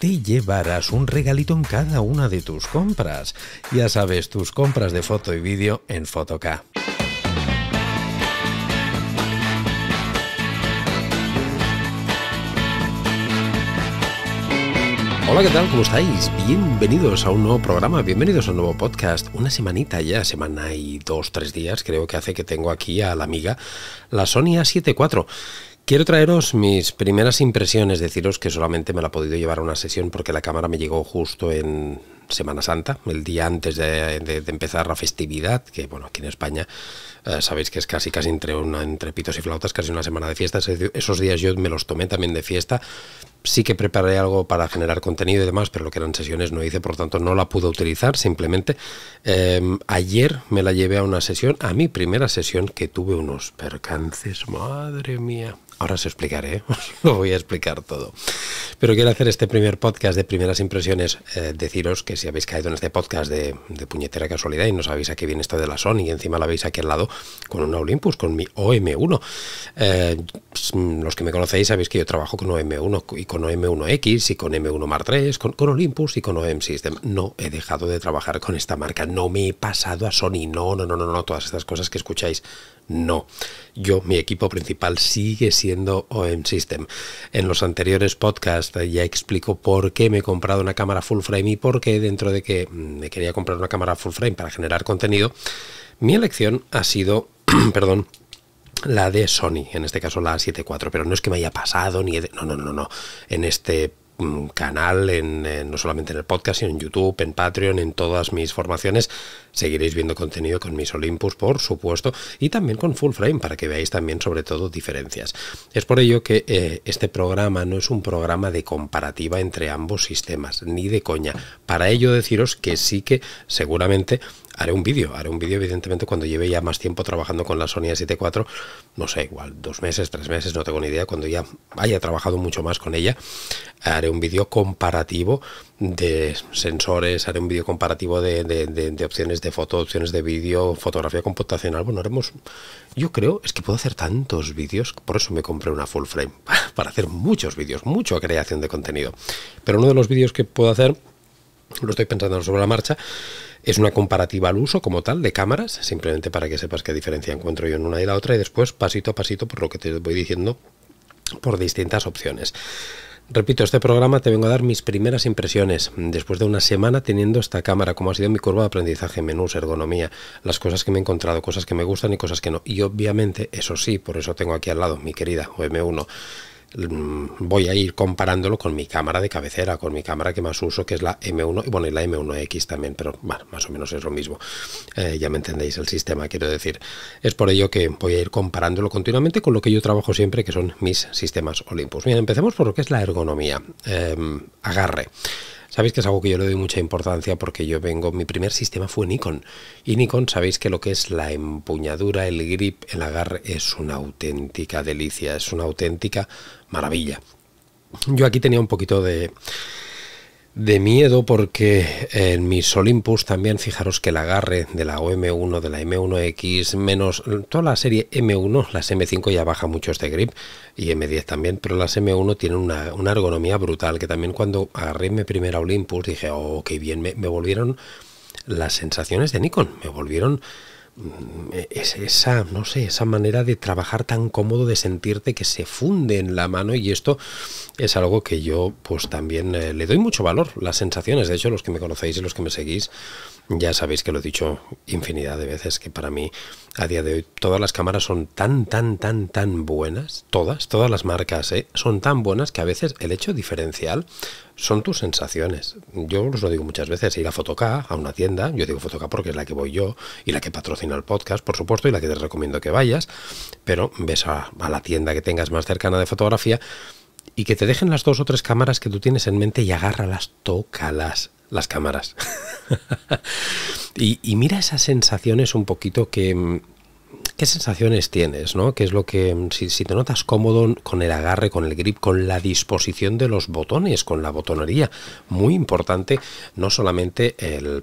te llevarás un regalito en cada una de tus compras. Ya sabes, tus compras de foto y vídeo en Fotoca. Hola, ¿qué tal? ¿Cómo estáis? Bienvenidos a un nuevo programa, bienvenidos a un nuevo podcast. Una semanita ya, semana y dos, tres días, creo que hace que tengo aquí a la amiga, la Sonia 74. Quiero traeros mis primeras impresiones, deciros que solamente me la he podido llevar a una sesión porque la cámara me llegó justo en Semana Santa, el día antes de, empezar la festividad, que bueno, aquí en España eh, sabéis que es casi casi entre, pitos y flautas, casi una semana de fiestas, esos días yo me los tomé también de fiesta, sí que preparé algo para generar contenido y demás, pero lo que eran sesiones no hice, por tanto no la pude utilizar, simplemente em, ayer me la llevé a una sesión, a mi primera sesión, que tuve unos percances, madre mía. Ahora os explicaré, os lo voy a explicar todo. Pero quiero hacer este primer podcast de primeras impresiones, eh, deciros que si habéis caído en este podcast de, puñetera casualidad y no sabéis a qué viene esto de la Sony y encima la veis aquí al lado con una Olympus, con mi OM1. Eh, pues, mm, los que me conocéis sabéis que yo trabajo con OM1 y con OM1X y con M1 Mark 3 con, con Olympus y con OM System. No he dejado de trabajar con esta marca, no me he pasado a Sony, no, no, no, no, no, todas estas cosas que escucháis no. Yo, mi equipo principal sigue siendo OM System. En los anteriores podcasts ya explico por qué me he comprado una cámara full frame y por qué dentro de que me quería comprar una cámara full frame para generar contenido, mi elección ha sido, perdón, la de Sony, en este caso la a pero no es que me haya pasado ni... No, no, no, no. En este canal, en, eh, no solamente en el podcast, sino en YouTube, en Patreon, en todas mis formaciones. Seguiréis viendo contenido con mis Olympus, por supuesto, y también con Full Frame, para que veáis también sobre todo diferencias. Es por ello que eh, este programa no es un programa de comparativa entre ambos sistemas, ni de coña. Para ello deciros que sí que seguramente haré un vídeo, haré un vídeo evidentemente cuando lleve ya más tiempo trabajando con la Sony A74, no sé, igual dos meses, tres meses, no tengo ni idea, cuando ya haya trabajado mucho más con ella, haré un vídeo comparativo de sensores, haré un vídeo comparativo de, opciones de foto, opciones de vídeo, fotografía computacional, bueno, haremos, yo creo, es que puedo hacer tantos vídeos, por eso me compré una full frame, para hacer muchos vídeos, mucha creación de contenido, pero uno de los vídeos que puedo hacer, lo estoy pensando sobre la marcha, es una comparativa al uso como tal de cámaras, simplemente para que sepas qué diferencia encuentro yo en una y la otra y después pasito a pasito por lo que te voy diciendo por distintas opciones. Repito, este programa te vengo a dar mis primeras impresiones después de una semana teniendo esta cámara, como ha sido mi curva de aprendizaje, menús, ergonomía, las cosas que me he encontrado, cosas que me gustan y cosas que no. Y obviamente, eso sí, por eso tengo aquí al lado mi querida OM1 Mm, voy a ir comparándolo con mi cámara de cabecera, con mi cámara que más uso, que es la M1, y bueno, y la M1X también, pero bueno, más o menos es lo mismo. Eh, ya me entendéis el sistema, quiero decir. Es por ello que voy a ir comparándolo continuamente con lo que yo trabajo siempre, que son mis sistemas Olympus. Bien, empecemos por lo que es la ergonomía. Em, agarre. Sabéis que es algo que yo le doy mucha importancia porque yo vengo, mi primer sistema fue Nikon. Y Nikon, sabéis que lo que es la empuñadura, el grip, el agarre, es una auténtica delicia, es una auténtica maravilla. Yo aquí tenía un poquito de, de miedo porque en mis Olympus también fijaros que el agarre de la OM1, de la M1X, menos toda la serie M1, las M5 ya baja mucho este grip y M10 también, pero las M1 tienen una, ergonomía brutal que también cuando agarré mi primera Olympus dije, oh, qué bien, me volvieron las sensaciones de Nikon, me volvieron Mm, e-, es esa, no sé, esa manera de trabajar tan cómodo, de sentirte que se funde en la mano y esto es algo que yo pues también eh, le doy mucho valor, las sensaciones, de hecho los que me conocéis y los que me seguís ya sabéis que lo he dicho infinidad de veces que para mí a día de hoy todas las cámaras son tan, tan, tan, tan buenas, todas, todas las marcas eh, son tan buenas que a veces el hecho diferencial son tus sensaciones. Yo os lo digo muchas veces, ir a Fotoca, a una tienda, yo digo Fotoca porque es la que voy yo y la que patrocina el podcast, por supuesto, y la que te recomiendo que vayas, pero ves a, la tienda que tengas más cercana de fotografía y que te dejen las dos o tres cámaras que tú tienes en mente y agárralas, tócalas, las cámaras. y, mira esas sensaciones un poquito que, mm, ¿Qué sensaciones tienes? ¿no? ¿Qué es lo que, mm, si, si, te notas cómodo con el agarre, con el grip, con la disposición de los botones, con la botonería? Muy importante, no solamente el,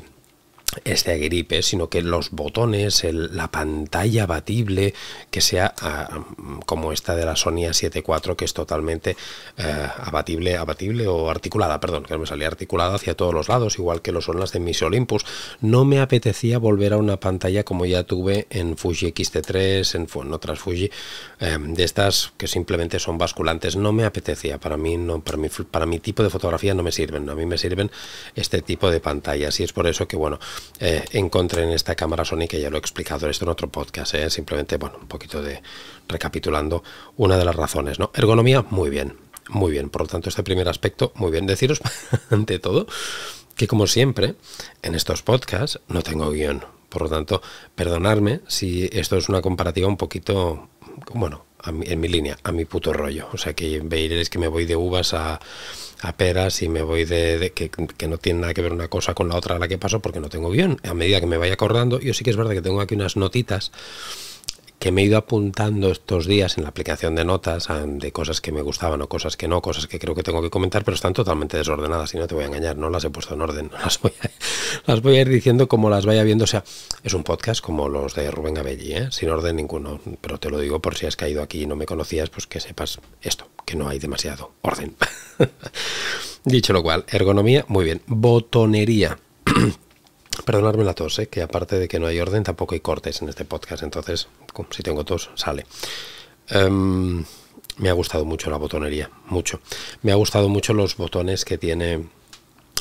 este gripe, sino que los botones, el, la pantalla abatible, que sea ah, como esta de la Sony A74, que es totalmente eh, abatible, abatible o articulada, perdón, que me salía articulada hacia todos los lados, igual que lo son las de mis Olympus. No me apetecía volver a una pantalla como ya tuve en Fuji xt 3 en, otras Fuji, eh, de estas que simplemente son basculantes. No me apetecía, para mí, no, para, mí, para mi tipo de fotografía no me sirven, a mí me sirven este tipo de pantallas y es por eso que, bueno, eh, encontré en esta cámara Sony, que ya lo he explicado esto en otro podcast, eh, simplemente, bueno, un poquito de recapitulando una de las razones, ¿no? Ergonomía, muy bien, muy bien, por lo tanto este primer aspecto, muy bien, deciros ante todo que como siempre en estos podcasts no tengo guión, por lo tanto, perdonadme si esto es una comparativa un poquito, bueno, en mi línea, a mi puto rollo. O sea, que es que me voy de uvas a, a peras y me voy de, que, no tiene nada que ver una cosa con la otra a la que paso porque no tengo bien, A medida que me vaya acordando, yo sí que es verdad que tengo aquí unas notitas me he ido apuntando estos días en la aplicación de notas de cosas que me gustaban o cosas que no, cosas que creo que tengo que comentar, pero están totalmente desordenadas y no te voy a engañar, no las he puesto en orden, las voy a, ir diciendo como las vaya viendo. O sea, es un podcast como los de Rubén Gabelli, ¿eh? sin orden ninguno, pero te lo digo por si has caído aquí y no me conocías, pues que sepas esto, que no hay demasiado orden. Dicho lo cual, ergonomía, muy bien. Botonería. Perdonadme la tos, ¿eh? que aparte de que no hay orden, tampoco hay cortes en este podcast, entonces si tengo tos, sale. Em, me ha gustado mucho la botonería, mucho. Me ha gustado mucho los botones que tiene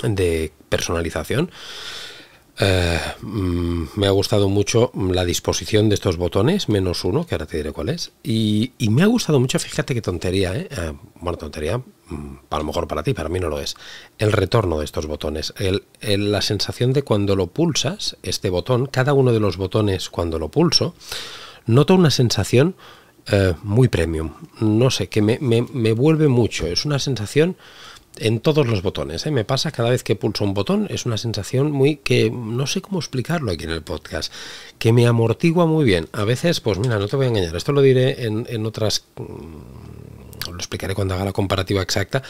de personalización. Eh, mm, me ha gustado mucho la disposición de estos botones, menos uno, que ahora te diré cuál es. Y, me ha gustado mucho, fíjate qué tontería, ¿eh? eh bueno, tontería, Mm, a lo mejor para ti, para mí no lo es, el retorno de estos botones, la sensación de cuando lo pulsas, este botón, cada uno de los botones cuando lo pulso, noto una sensación eh, muy premium, no sé, que me, vuelve mucho, es una sensación en todos los botones, ¿eh? me pasa cada vez que pulso un botón, es una sensación muy que no sé cómo explicarlo aquí en el podcast, que me amortigua muy bien, a veces, pues mira, no te voy a engañar, esto lo diré en, en otras mm, lo explicaré cuando haga la comparativa exacta,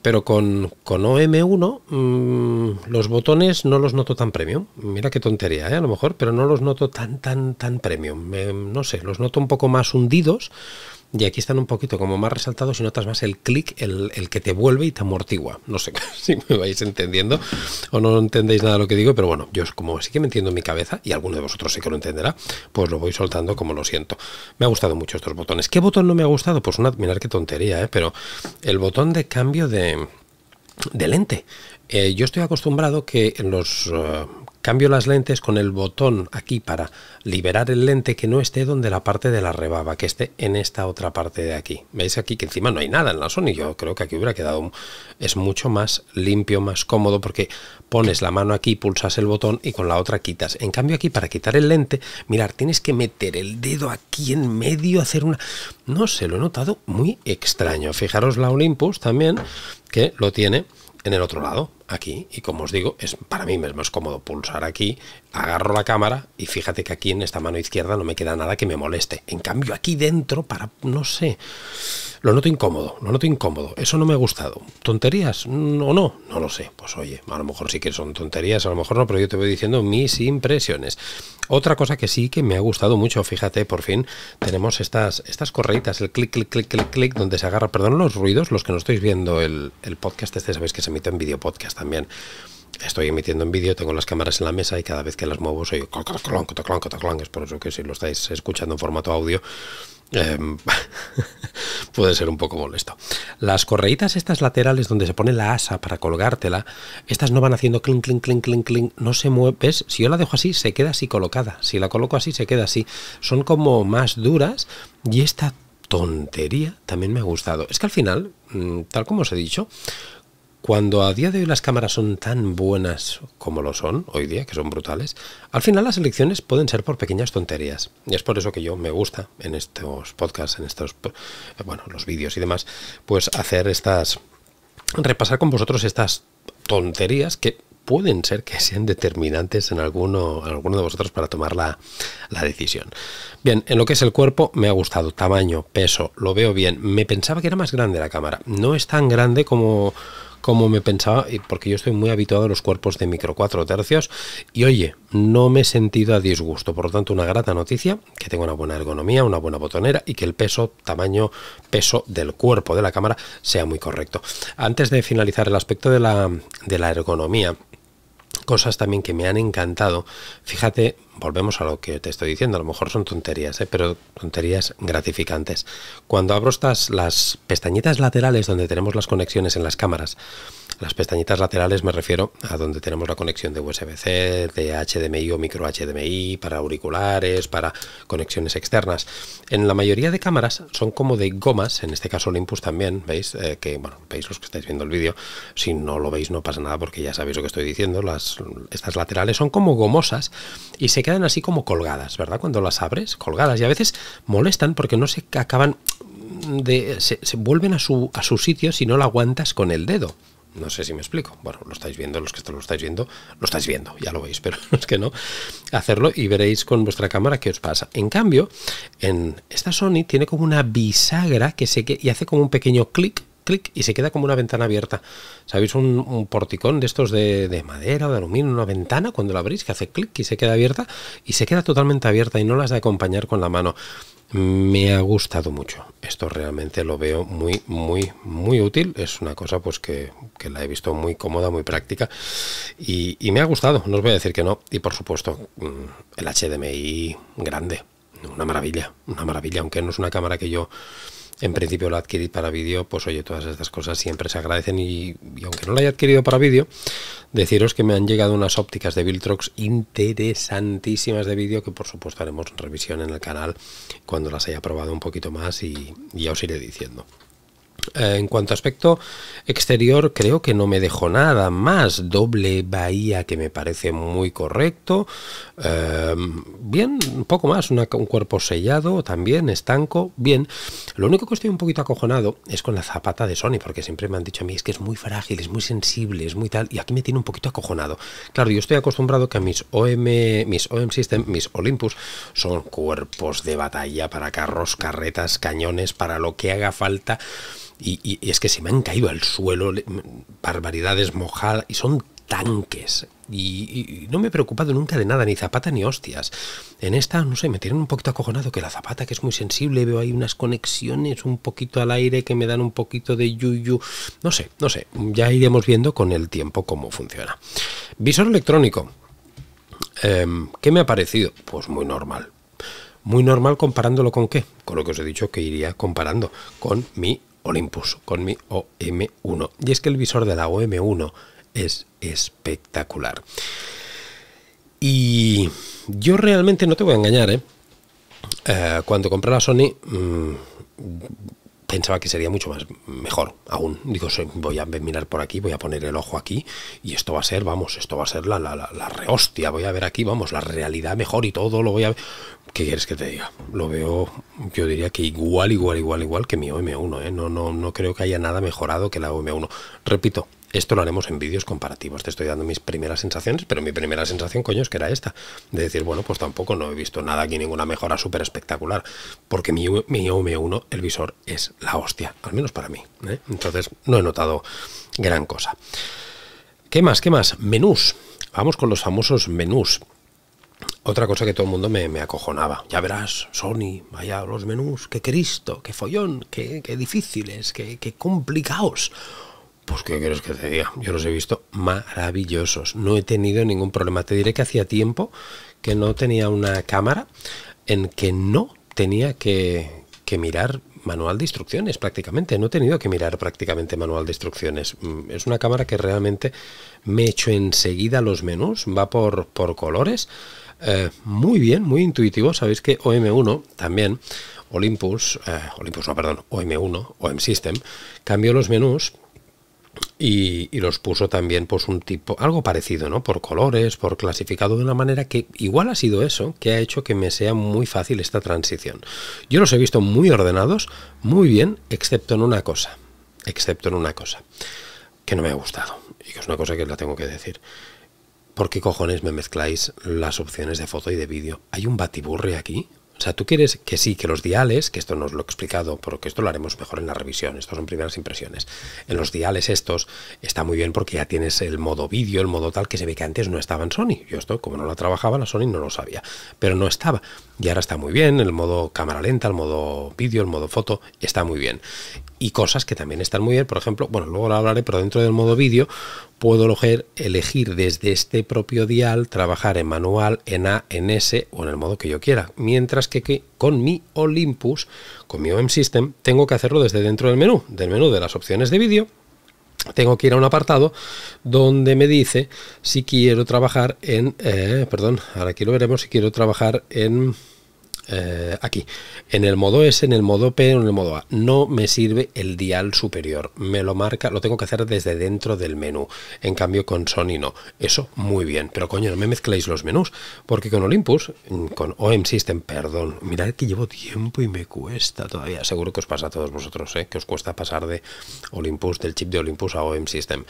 pero con, con OM1 mm, los botones no los noto tan premium. Mira qué tontería, ¿eh? a lo mejor, pero no los noto tan, tan, tan premium. Em, no sé, los noto un poco más hundidos y aquí están un poquito como más resaltados y notas más el clic, el, que te vuelve y te amortigua. No sé si me vais entendiendo o no entendéis nada de lo que digo, pero bueno, yo como sí que me entiendo en mi cabeza, y alguno de vosotros sí que lo entenderá, pues lo voy soltando como lo siento. Me ha gustado mucho estos botones. ¿Qué botón no me ha gustado? Pues una, mirad qué tontería, ¿eh? pero el botón de cambio de, de lente. Eh, yo estoy acostumbrado que en los eh, Cambio las lentes con el botón aquí para liberar el lente que no esté donde la parte de la rebaba, que esté en esta otra parte de aquí. Veis aquí que encima no hay nada en la y yo creo que aquí hubiera quedado, es mucho más limpio, más cómodo, porque pones la mano aquí, pulsas el botón y con la otra quitas. En cambio aquí para quitar el lente, mirar, tienes que meter el dedo aquí en medio, hacer una... No sé, lo he notado muy extraño. Fijaros la Olympus también, que lo tiene en el otro lado aquí y como os digo, es para mí es más cómodo pulsar aquí, agarro la cámara y fíjate que aquí en esta mano izquierda no me queda nada que me moleste. En cambio aquí dentro para, no sé, lo noto incómodo, lo noto incómodo. Eso no me ha gustado. ¿Tonterías? No, no, no lo sé. Pues oye, a lo mejor sí que son tonterías, a lo mejor no, pero yo te voy diciendo mis impresiones. Otra cosa que sí que me ha gustado mucho, fíjate, por fin tenemos estas, estas correitas, el clic, clic, clic, clic, clic, donde se agarra, perdón los ruidos, los que no estáis viendo el, podcast este, sabéis que se emite en video podcast también estoy emitiendo en vídeo, tengo las cámaras en la mesa y cada vez que las muevo soy clon, es por eso que si lo estáis escuchando en formato audio em, puede ser un poco molesto. Las correitas estas laterales donde se pone la asa para colgártela, estas no van haciendo clink, clink, clink, clink, clink, no se mueve. Si yo la dejo así, se queda así colocada. Si la coloco así, se queda así. Son como más duras y esta tontería también me ha gustado. Es que al final, mm, tal como os he dicho, cuando a día de hoy las cámaras son tan buenas como lo son hoy día, que son brutales, al final las elecciones pueden ser por pequeñas tonterías. Y es por eso que yo me gusta en estos podcasts, en estos, eh, bueno, los vídeos y demás, pues hacer estas, repasar con vosotros estas tonterías que pueden ser que sean determinantes en alguno, alguno de vosotros para tomar la, la, decisión. Bien, en lo que es el cuerpo me ha gustado, tamaño, peso, lo veo bien. Me pensaba que era más grande la cámara. No es tan grande como, como me pensaba, porque yo estoy muy habituado a los cuerpos de micro 4 tercios y oye, no me he sentido a disgusto, por lo tanto una grata noticia, que tengo una buena ergonomía, una buena botonera y que el peso, tamaño, peso del cuerpo de la cámara sea muy correcto. Antes de finalizar el aspecto de la, de la ergonomía, cosas también que me han encantado. Fíjate, volvemos a lo que te estoy diciendo, a lo mejor son tonterías, ¿eh? pero tonterías gratificantes. Cuando abro estas, las pestañitas laterales donde tenemos las conexiones en las cámaras, las pestañitas laterales me refiero a donde tenemos la conexión de USB-C, de HDMI o micro HDMI, para auriculares, para conexiones externas. En la mayoría de cámaras son como de gomas, en este caso Olympus también, veis, eh, que bueno, veis los que estáis viendo el vídeo, si no lo veis no pasa nada porque ya sabéis lo que estoy diciendo, las, estas laterales son como gomosas y se quedan así como colgadas, ¿verdad? Cuando las abres, colgadas. Y a veces molestan porque no se acaban de... se, vuelven a su, a su sitio si no la aguantas con el dedo. No sé si me explico. Bueno, lo estáis viendo, los que esto lo estáis viendo, lo estáis viendo, ya lo veis, pero es que no, hacerlo y veréis con vuestra cámara qué os pasa. En cambio, en esta Sony tiene como una bisagra que se que, y hace como un pequeño clic clic y se queda como una ventana abierta. ¿Sabéis? Un, porticón de estos de, madera o de aluminio, una ventana cuando la abrís que hace clic y se queda abierta y se queda totalmente abierta y no las de acompañar con la mano. Me ha gustado mucho. Esto realmente lo veo muy, muy, muy útil. Es una cosa pues que, la he visto muy cómoda, muy práctica y, y me ha gustado. No os voy a decir que no. Y por supuesto, mm, el HDMI grande. Una maravilla, una maravilla, aunque no es una cámara que yo en principio lo adquirí para vídeo, pues oye, todas estas cosas siempre se agradecen y, aunque no la haya adquirido para vídeo, deciros que me han llegado unas ópticas de Viltrox interesantísimas de vídeo que por supuesto haremos revisión en el canal cuando las haya probado un poquito más y, y ya os iré diciendo. Eh, en cuanto a aspecto exterior, creo que no me dejó nada más. Doble bahía que me parece muy correcto. Eh, bien, un poco más. un cuerpo sellado también, estanco. Bien. Lo único que estoy un poquito acojonado es con la zapata de Sony, porque siempre me han dicho a mí es que es muy frágil, es muy sensible, es muy tal. Y aquí me tiene un poquito acojonado. Claro, yo estoy acostumbrado que mis OM, mis OM System, mis Olympus son cuerpos de batalla para carros, carretas, cañones, para lo que haga falta y, es que se me han caído al suelo barbaridades mojadas y son tanques. Y, no me he preocupado nunca de nada, ni zapata ni hostias. En esta, no sé, me tienen un poquito acojonado que la zapata, que es muy sensible, veo ahí unas conexiones un poquito al aire que me dan un poquito de yuyu. No sé, no sé, ya iremos viendo con el tiempo cómo funciona. Visor electrónico. Em, ¿Qué me ha parecido? Pues muy normal. Muy normal comparándolo con qué? Con lo que os he dicho que iría comparando con mi Olympus con mi OM1. Y es que el visor de la OM1 es espectacular. Y yo realmente no te voy a engañar, ¿eh? eh cuando compré la Sony mm, pensaba que sería mucho más mejor aún. Digo, voy a mirar por aquí, voy a poner el ojo aquí y esto va a ser, vamos, esto va a ser la, la, la, rehostia. Voy a ver aquí, vamos, la realidad mejor y todo lo voy a ver. ¿Qué quieres que te diga? Lo veo, yo diría que igual, igual, igual, igual que mi OM1. ¿eh? No, no, no creo que haya nada mejorado que la OM1. Repito, esto lo haremos en vídeos comparativos. Te estoy dando mis primeras sensaciones, pero mi primera sensación, coño, es que era esta. De decir, bueno, pues tampoco no he visto nada aquí, ninguna mejora súper espectacular. Porque mi, mi OM1, el visor, es la hostia, al menos para mí. ¿eh? Entonces, no he notado gran cosa. ¿Qué más? ¿Qué más? Menús. Vamos con los famosos menús. Otra cosa que todo el mundo me, acojonaba. Ya verás, Sony, vaya los menús, qué Cristo, qué follón, qué, qué difíciles, qué, complicados. Pues qué crees que te diga, yo los he visto maravillosos, no he tenido ningún problema. Te diré que hacía tiempo que no tenía una cámara en que no tenía que, mirar manual de instrucciones prácticamente, no he tenido que mirar prácticamente manual de instrucciones. Mm, es una cámara que realmente me echo enseguida los menús, va por, por colores eh, muy bien, muy intuitivo. Sabéis que OM1 también, Olympus, eh, Olympus no, perdón, OM1, OM System, cambió los menús y, los puso también pues un tipo, algo parecido, ¿no? Por colores, por clasificado de una manera que igual ha sido eso que ha hecho que me sea muy fácil esta transición. Yo los he visto muy ordenados, muy bien, excepto en una cosa, excepto en una cosa que no me ha gustado y que es una cosa que la tengo que decir. ¿por qué cojones me mezcláis las opciones de foto y de vídeo? ¿Hay un batiburre aquí? O sea, tú quieres que sí, que los diales, que esto nos lo he explicado, porque esto lo haremos mejor en la revisión, esto son primeras impresiones. En los diales estos está muy bien porque ya tienes el modo vídeo, el modo tal, que se ve que antes no estaba en Sony. Yo esto, como no lo trabajaba, la Sony no lo sabía, pero no estaba. Y ahora está muy bien, el modo cámara lenta, el modo vídeo, el modo foto, está muy bien. Y cosas que también están muy bien, por ejemplo, bueno, luego lo hablaré, pero dentro del modo vídeo, puedo elegir, desde este propio dial trabajar en manual, en A, en S o en el modo que yo quiera. Mientras que, con mi Olympus, con mi OM System, tengo que hacerlo desde dentro del menú, del menú de las opciones de vídeo tengo que ir a un apartado donde me dice si quiero trabajar en, eh, perdón, ahora aquí lo veremos, si quiero trabajar en eh, aquí, en el modo S, en el modo P, en el modo A, no me sirve el dial superior, me lo marca, lo tengo que hacer desde dentro del menú, en cambio con Sony no, eso muy bien, pero coño, no me mezcléis los menús, porque con Olympus, mm, con OM System, perdón, mirad que llevo tiempo y me cuesta todavía, seguro que os pasa a todos vosotros, ¿eh? que os cuesta pasar de Olympus, del chip de Olympus a OM System.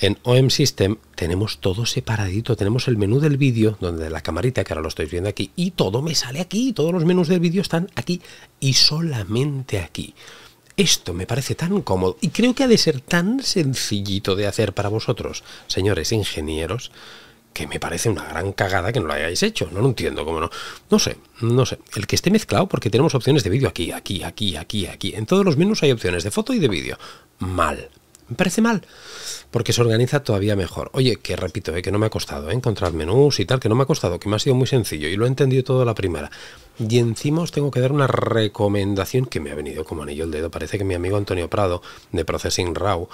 En OM System tenemos todo separadito, tenemos el menú del vídeo, donde la camarita, que ahora lo estáis viendo aquí, y todo me sale aquí, todos los menús del vídeo están aquí y solamente aquí. Esto me parece tan cómodo y creo que ha de ser tan sencillito de hacer para vosotros, señores ingenieros, que me parece una gran cagada que no lo hayáis hecho. No lo entiendo, cómo no. No sé, no sé. El que esté mezclado, porque tenemos opciones de vídeo aquí, aquí, aquí, aquí, aquí. En todos los menús hay opciones de foto y de vídeo. Mal. Me parece mal, porque se organiza todavía mejor. Oye, que repito, eh, que no me ha costado eh, encontrar menús y tal, que no me ha costado, que me ha sido muy sencillo y lo he entendido todo la primera. Y encima os tengo que dar una recomendación que me ha venido como anillo el dedo. Parece que mi amigo Antonio Prado, de Processing Raw,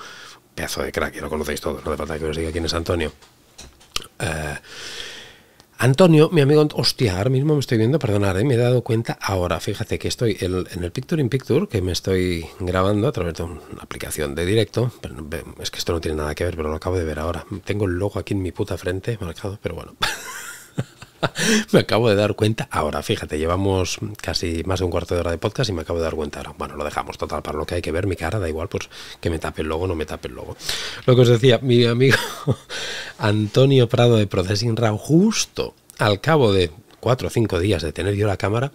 pedazo de crack, ya lo conocéis todos, no hace falta que os diga quién es Antonio. Eh, Antonio, mi amigo, hostia, ahora mismo me estoy viendo, perdonad, ¿eh? me he dado cuenta ahora, fíjate que estoy en, el Picture in Picture, que me estoy grabando a través de una aplicación de directo, pero, es que esto no tiene nada que ver, pero lo acabo de ver ahora, tengo el logo aquí en mi puta frente marcado, pero bueno. me acabo de dar cuenta ahora, fíjate, llevamos casi más de un cuarto de hora de podcast y me acabo de dar cuenta ahora. Bueno, lo dejamos total, para lo que hay que ver, mi cara, da igual, pues que me tape el logo, no me tape el logo. Lo que os decía, mi amigo Antonio Prado de Processing Raw, justo al cabo de cuatro o cinco días de tener yo la cámara,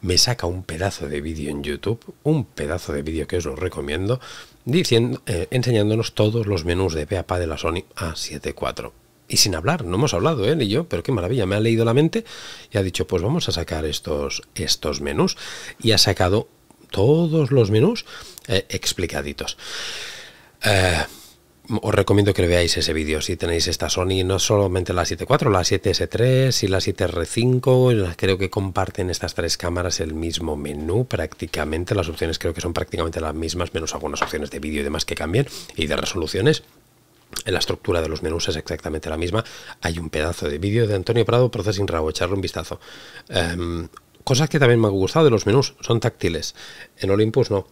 me saca un pedazo de vídeo en YouTube, un pedazo de vídeo que os lo recomiendo, diciendo, eh, enseñándonos todos los menús de PAPA de la Sony a 74 y sin hablar, no hemos hablado él ¿eh? y yo, pero qué maravilla, me ha leído la mente y ha dicho, pues vamos a sacar estos, estos menús y ha sacado todos los menús eh, explicaditos. Eh, os recomiendo que veáis ese vídeo si tenéis esta Sony, no solamente la 7.4, la 7S3 y la 7R5, creo que comparten estas tres cámaras el mismo menú prácticamente, las opciones creo que son prácticamente las mismas, menos algunas opciones de vídeo y demás que cambien y de resoluciones. La estructura de los menús es exactamente la misma. Hay un pedazo de vídeo de Antonio Prado, Processing Rabo, echarle un vistazo. Em, cosas que también me han gustado de los menús, son táctiles. En Olympus no.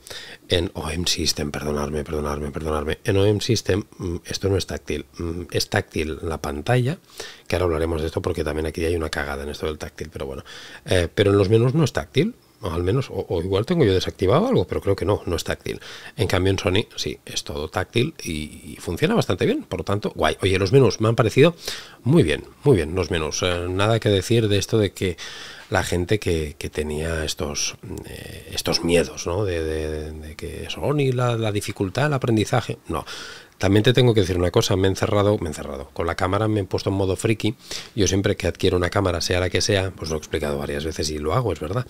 En OM System, perdonarme, perdonarme, perdonarme. En OM System mm, esto no es táctil. Mm, es táctil la pantalla, que ahora hablaremos de esto porque también aquí hay una cagada en esto del táctil, pero bueno. Eh, pero en los menús no es táctil al menos, o, igual tengo yo desactivado algo, pero creo que no, no es táctil. En cambio en Sony sí, es todo táctil y, funciona bastante bien, por lo tanto, guay. Oye, los menús me han parecido muy bien, muy bien los menús. Eh, nada que decir de esto de que la gente que, tenía estos, eh, estos miedos, ¿no? De, que Sony, la, la dificultad, el aprendizaje, no también te tengo que decir una cosa, me he encerrado, me he encerrado. Con la cámara me he puesto en modo friki. Yo siempre que adquiero una cámara, sea la que sea, pues lo he explicado varias veces y lo hago, es verdad.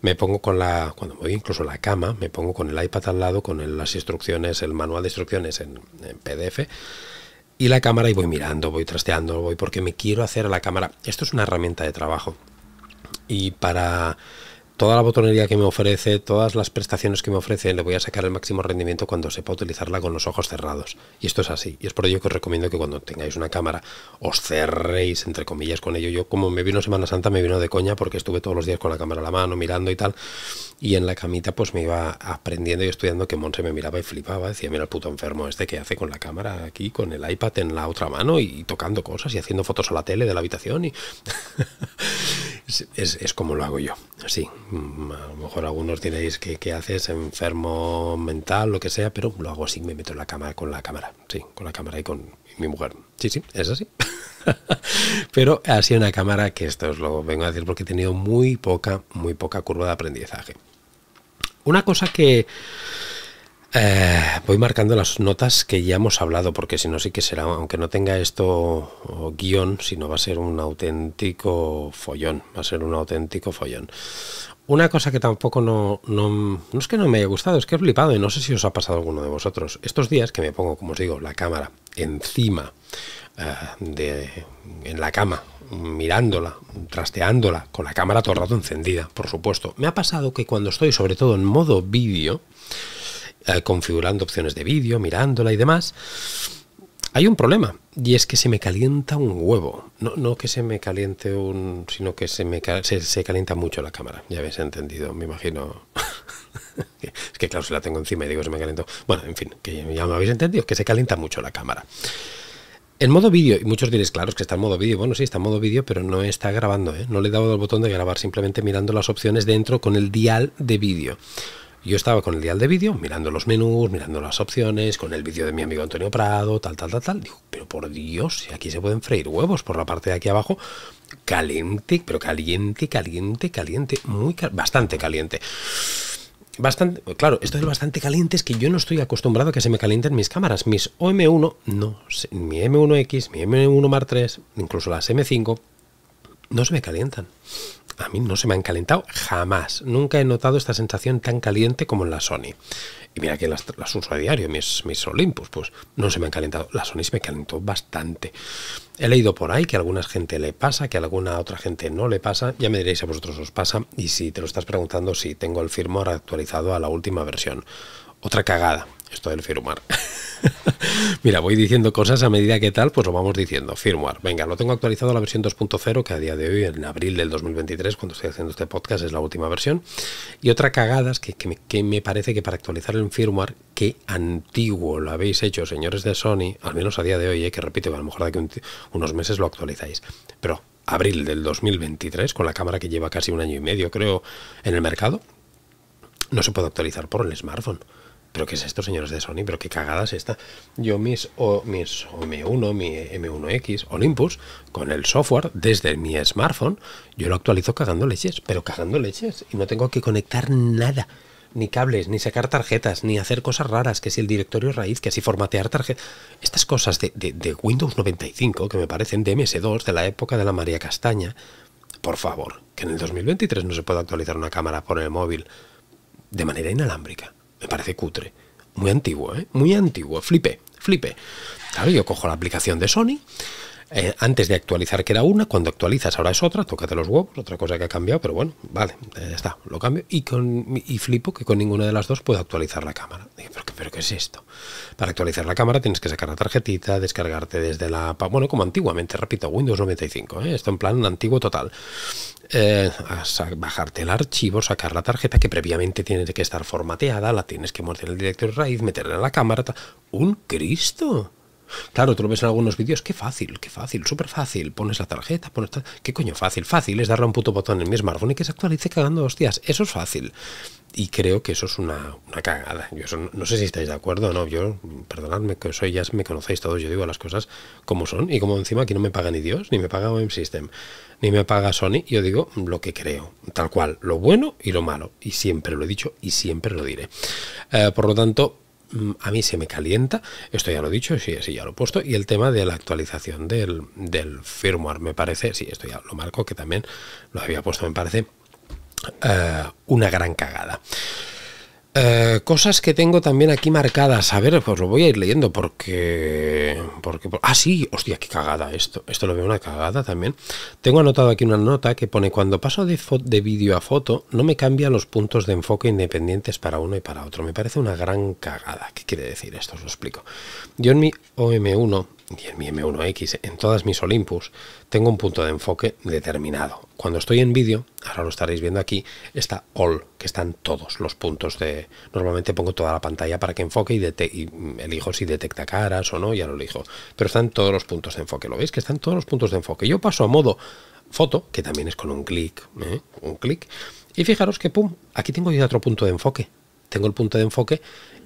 Me pongo con la, cuando voy incluso la cama, me pongo con el iPad al lado, con las instrucciones, el manual de instrucciones en PDF y la cámara y voy mirando, voy trasteando, voy porque me quiero hacer a la cámara. Esto es una herramienta de trabajo. Y para toda la botonería que me ofrece, todas las prestaciones que me ofrece, le voy a sacar el máximo rendimiento cuando sepa utilizarla con los ojos cerrados. Y esto es así. Y es por ello que os recomiendo que cuando tengáis una cámara os cerréis, entre comillas, con ello. Yo como me vino Semana Santa me vino de coña porque estuve todos los días con la cámara a la mano, mirando y tal. Y en la camita pues me iba aprendiendo y estudiando que Monse me miraba y flipaba. Decía, mira el puto enfermo este que hace con la cámara aquí, con el iPad en la otra mano y tocando cosas y haciendo fotos a la tele de la habitación. y es, como lo hago yo, así. Mm, a lo mejor algunos diréis que haces, enfermo mental, lo que sea, pero lo hago así, me meto en la cámara con la cámara, sí, con la cámara y con mi mujer. Sí, sí, es así. pero así sido una cámara, que esto os lo vengo a decir porque he tenido muy poca, muy poca curva de aprendizaje. Una cosa que eh, voy marcando las notas que ya hemos hablado, porque si no, sí que será, aunque no tenga esto guión, sino va a ser un auténtico follón, va a ser un auténtico follón. Una cosa que tampoco no, no, es que no me haya gustado, es que he flipado y no sé si os ha pasado alguno de vosotros. Estos días que me pongo, como os digo, la cámara encima eh, de, en la cama, mirándola, trasteándola, con la cámara todo el rato encendida, por supuesto. Me ha pasado que cuando estoy, sobre todo en modo vídeo, eh, configurando opciones de vídeo, mirándola y demás, hay un problema y es que se me calienta un huevo. No, no que se me caliente un, sino que se me se, calienta mucho la cámara. Ya habéis entendido, me imagino. es que claro, si la tengo encima y digo se me calienta, Bueno, en fin, que ya me habéis entendido, que se calienta mucho la cámara. En modo vídeo, y muchos diréis, claro, es que está en modo vídeo. Bueno, sí, está en modo vídeo, pero no está grabando, ¿eh? No le he dado el botón de grabar, simplemente mirando las opciones dentro con el dial de vídeo. Yo estaba con el dial de vídeo, mirando los menús, mirando las opciones, con el vídeo de mi amigo Antonio Prado, tal, tal, tal, tal. Digo, pero por Dios, si aquí se pueden freír huevos por la parte de aquí abajo, caliente, pero caliente, caliente, caliente, muy caliente, bastante caliente. Bastante, claro, esto es bastante caliente es que yo no estoy acostumbrado a que se me calienten mis cámaras. Mis OM1, no, mi M1X, mi M1 Mark III, incluso las M5, no se me calientan a mí no se me han calentado jamás. Nunca he notado esta sensación tan caliente como en la Sony. Y mira que las, uso a diario, mis, mis Olympus, pues no se me han calentado. La Sony se me calentó bastante. He leído por ahí que a alguna gente le pasa, que a alguna otra gente no le pasa. Ya me diréis a vosotros os pasa. Y si te lo estás preguntando, si tengo el firmware actualizado a la última versión. Otra cagada. Esto del firmware. Mira, voy diciendo cosas a medida que tal, pues lo vamos diciendo. Firmware. Venga, lo tengo actualizado la versión 2.0, que a día de hoy, en abril del 2023, cuando estoy haciendo este podcast, es la última versión. Y otra cagada es que, que, me, parece que para actualizar el firmware, que antiguo lo habéis hecho, señores de Sony, al menos a día de hoy, eh, que repito, a lo mejor de que unos meses lo actualizáis. Pero abril del 2023, con la cámara que lleva casi un año y medio, creo, en el mercado, no se puede actualizar por el smartphone. ¿pero qué es esto, señores de Sony? ¿Pero qué cagadas es Yo mis, o, mis M1, mi M1X, Olympus, con el software desde mi smartphone, yo lo actualizo cagando leches, pero cagando leches, y no tengo que conectar nada. Ni cables, ni sacar tarjetas, ni hacer cosas raras, que si el directorio raíz, que si formatear tarjetas. Estas cosas de, de Windows 95 que me parecen de MS2, de la época de la María Castaña. Por favor, que en el 2023 no se pueda actualizar una cámara por el móvil de manera inalámbrica. Me parece cutre. Muy antiguo, ¿eh? Muy antiguo. Flipe, flipe. Claro, yo cojo la aplicación de Sony. Eh, antes de actualizar que era una, cuando actualizas ahora es otra, tócate los huevos, otra cosa que ha cambiado, pero bueno, vale, eh, está, lo cambio y, con, y flipo que con ninguna de las dos puedo actualizar la cámara. ¿pero, qué, es esto? Para actualizar la cámara tienes que sacar la tarjetita, descargarte desde la... Bueno, como antiguamente, repito, Windows 95, ¿eh? esto en plan antiguo total. Eh, a bajarte el archivo, sacar la tarjeta que previamente tiene que estar formateada, la tienes que en el director raíz, meterla en la cámara. ¡Un Cristo! Claro, tú lo ves en algunos vídeos, qué fácil, qué fácil, súper fácil. Pones la tarjeta, pones. ¿Qué coño fácil? Fácil es darle un puto botón en mi smartphone y que se actualice cagando días Eso es fácil. Y creo que eso es una, cagada. Yo no, sé si estáis de acuerdo o no. Yo, perdonadme que soy, ya me conocéis todos. Yo digo las cosas como son y como encima aquí no me paga ni Dios ni me paga OM System ni me paga Sony. Yo digo lo que creo, tal cual, lo bueno y lo malo. Y siempre lo he dicho y siempre lo diré. Eh, por lo tanto, mm, a mí se me calienta, esto ya lo he dicho, sí, sí, ya lo he puesto, y el tema de la actualización del, firmware, me parece, sí, esto ya lo marco, que también lo había puesto, me parece, eh, una gran cagada. Eh, cosas que tengo también aquí marcadas. A ver, pues lo voy a ir leyendo porque. porque ah, sí, hostia, qué cagada esto. Esto lo veo una cagada también. Tengo anotado aquí una nota que pone: cuando paso de, vídeo a foto, no me cambia los puntos de enfoque independientes para uno y para otro. Me parece una gran cagada. ¿Qué quiere decir esto? Os lo explico. Yo en mi OM1 y en mi M1X, en todas mis Olympus, tengo un punto de enfoque determinado. Cuando estoy en vídeo, ahora lo estaréis viendo aquí, está all, que están todos los puntos de... Normalmente pongo toda la pantalla para que enfoque y, elijo si detecta caras o no, ya lo elijo. Pero están todos los puntos de enfoque, ¿lo veis? Que están todos los puntos de enfoque. Yo paso a modo foto, que también es con un clic, ¿eh? un clic. Y fijaros que, pum, aquí tengo ya otro punto de enfoque. Tengo el punto de enfoque,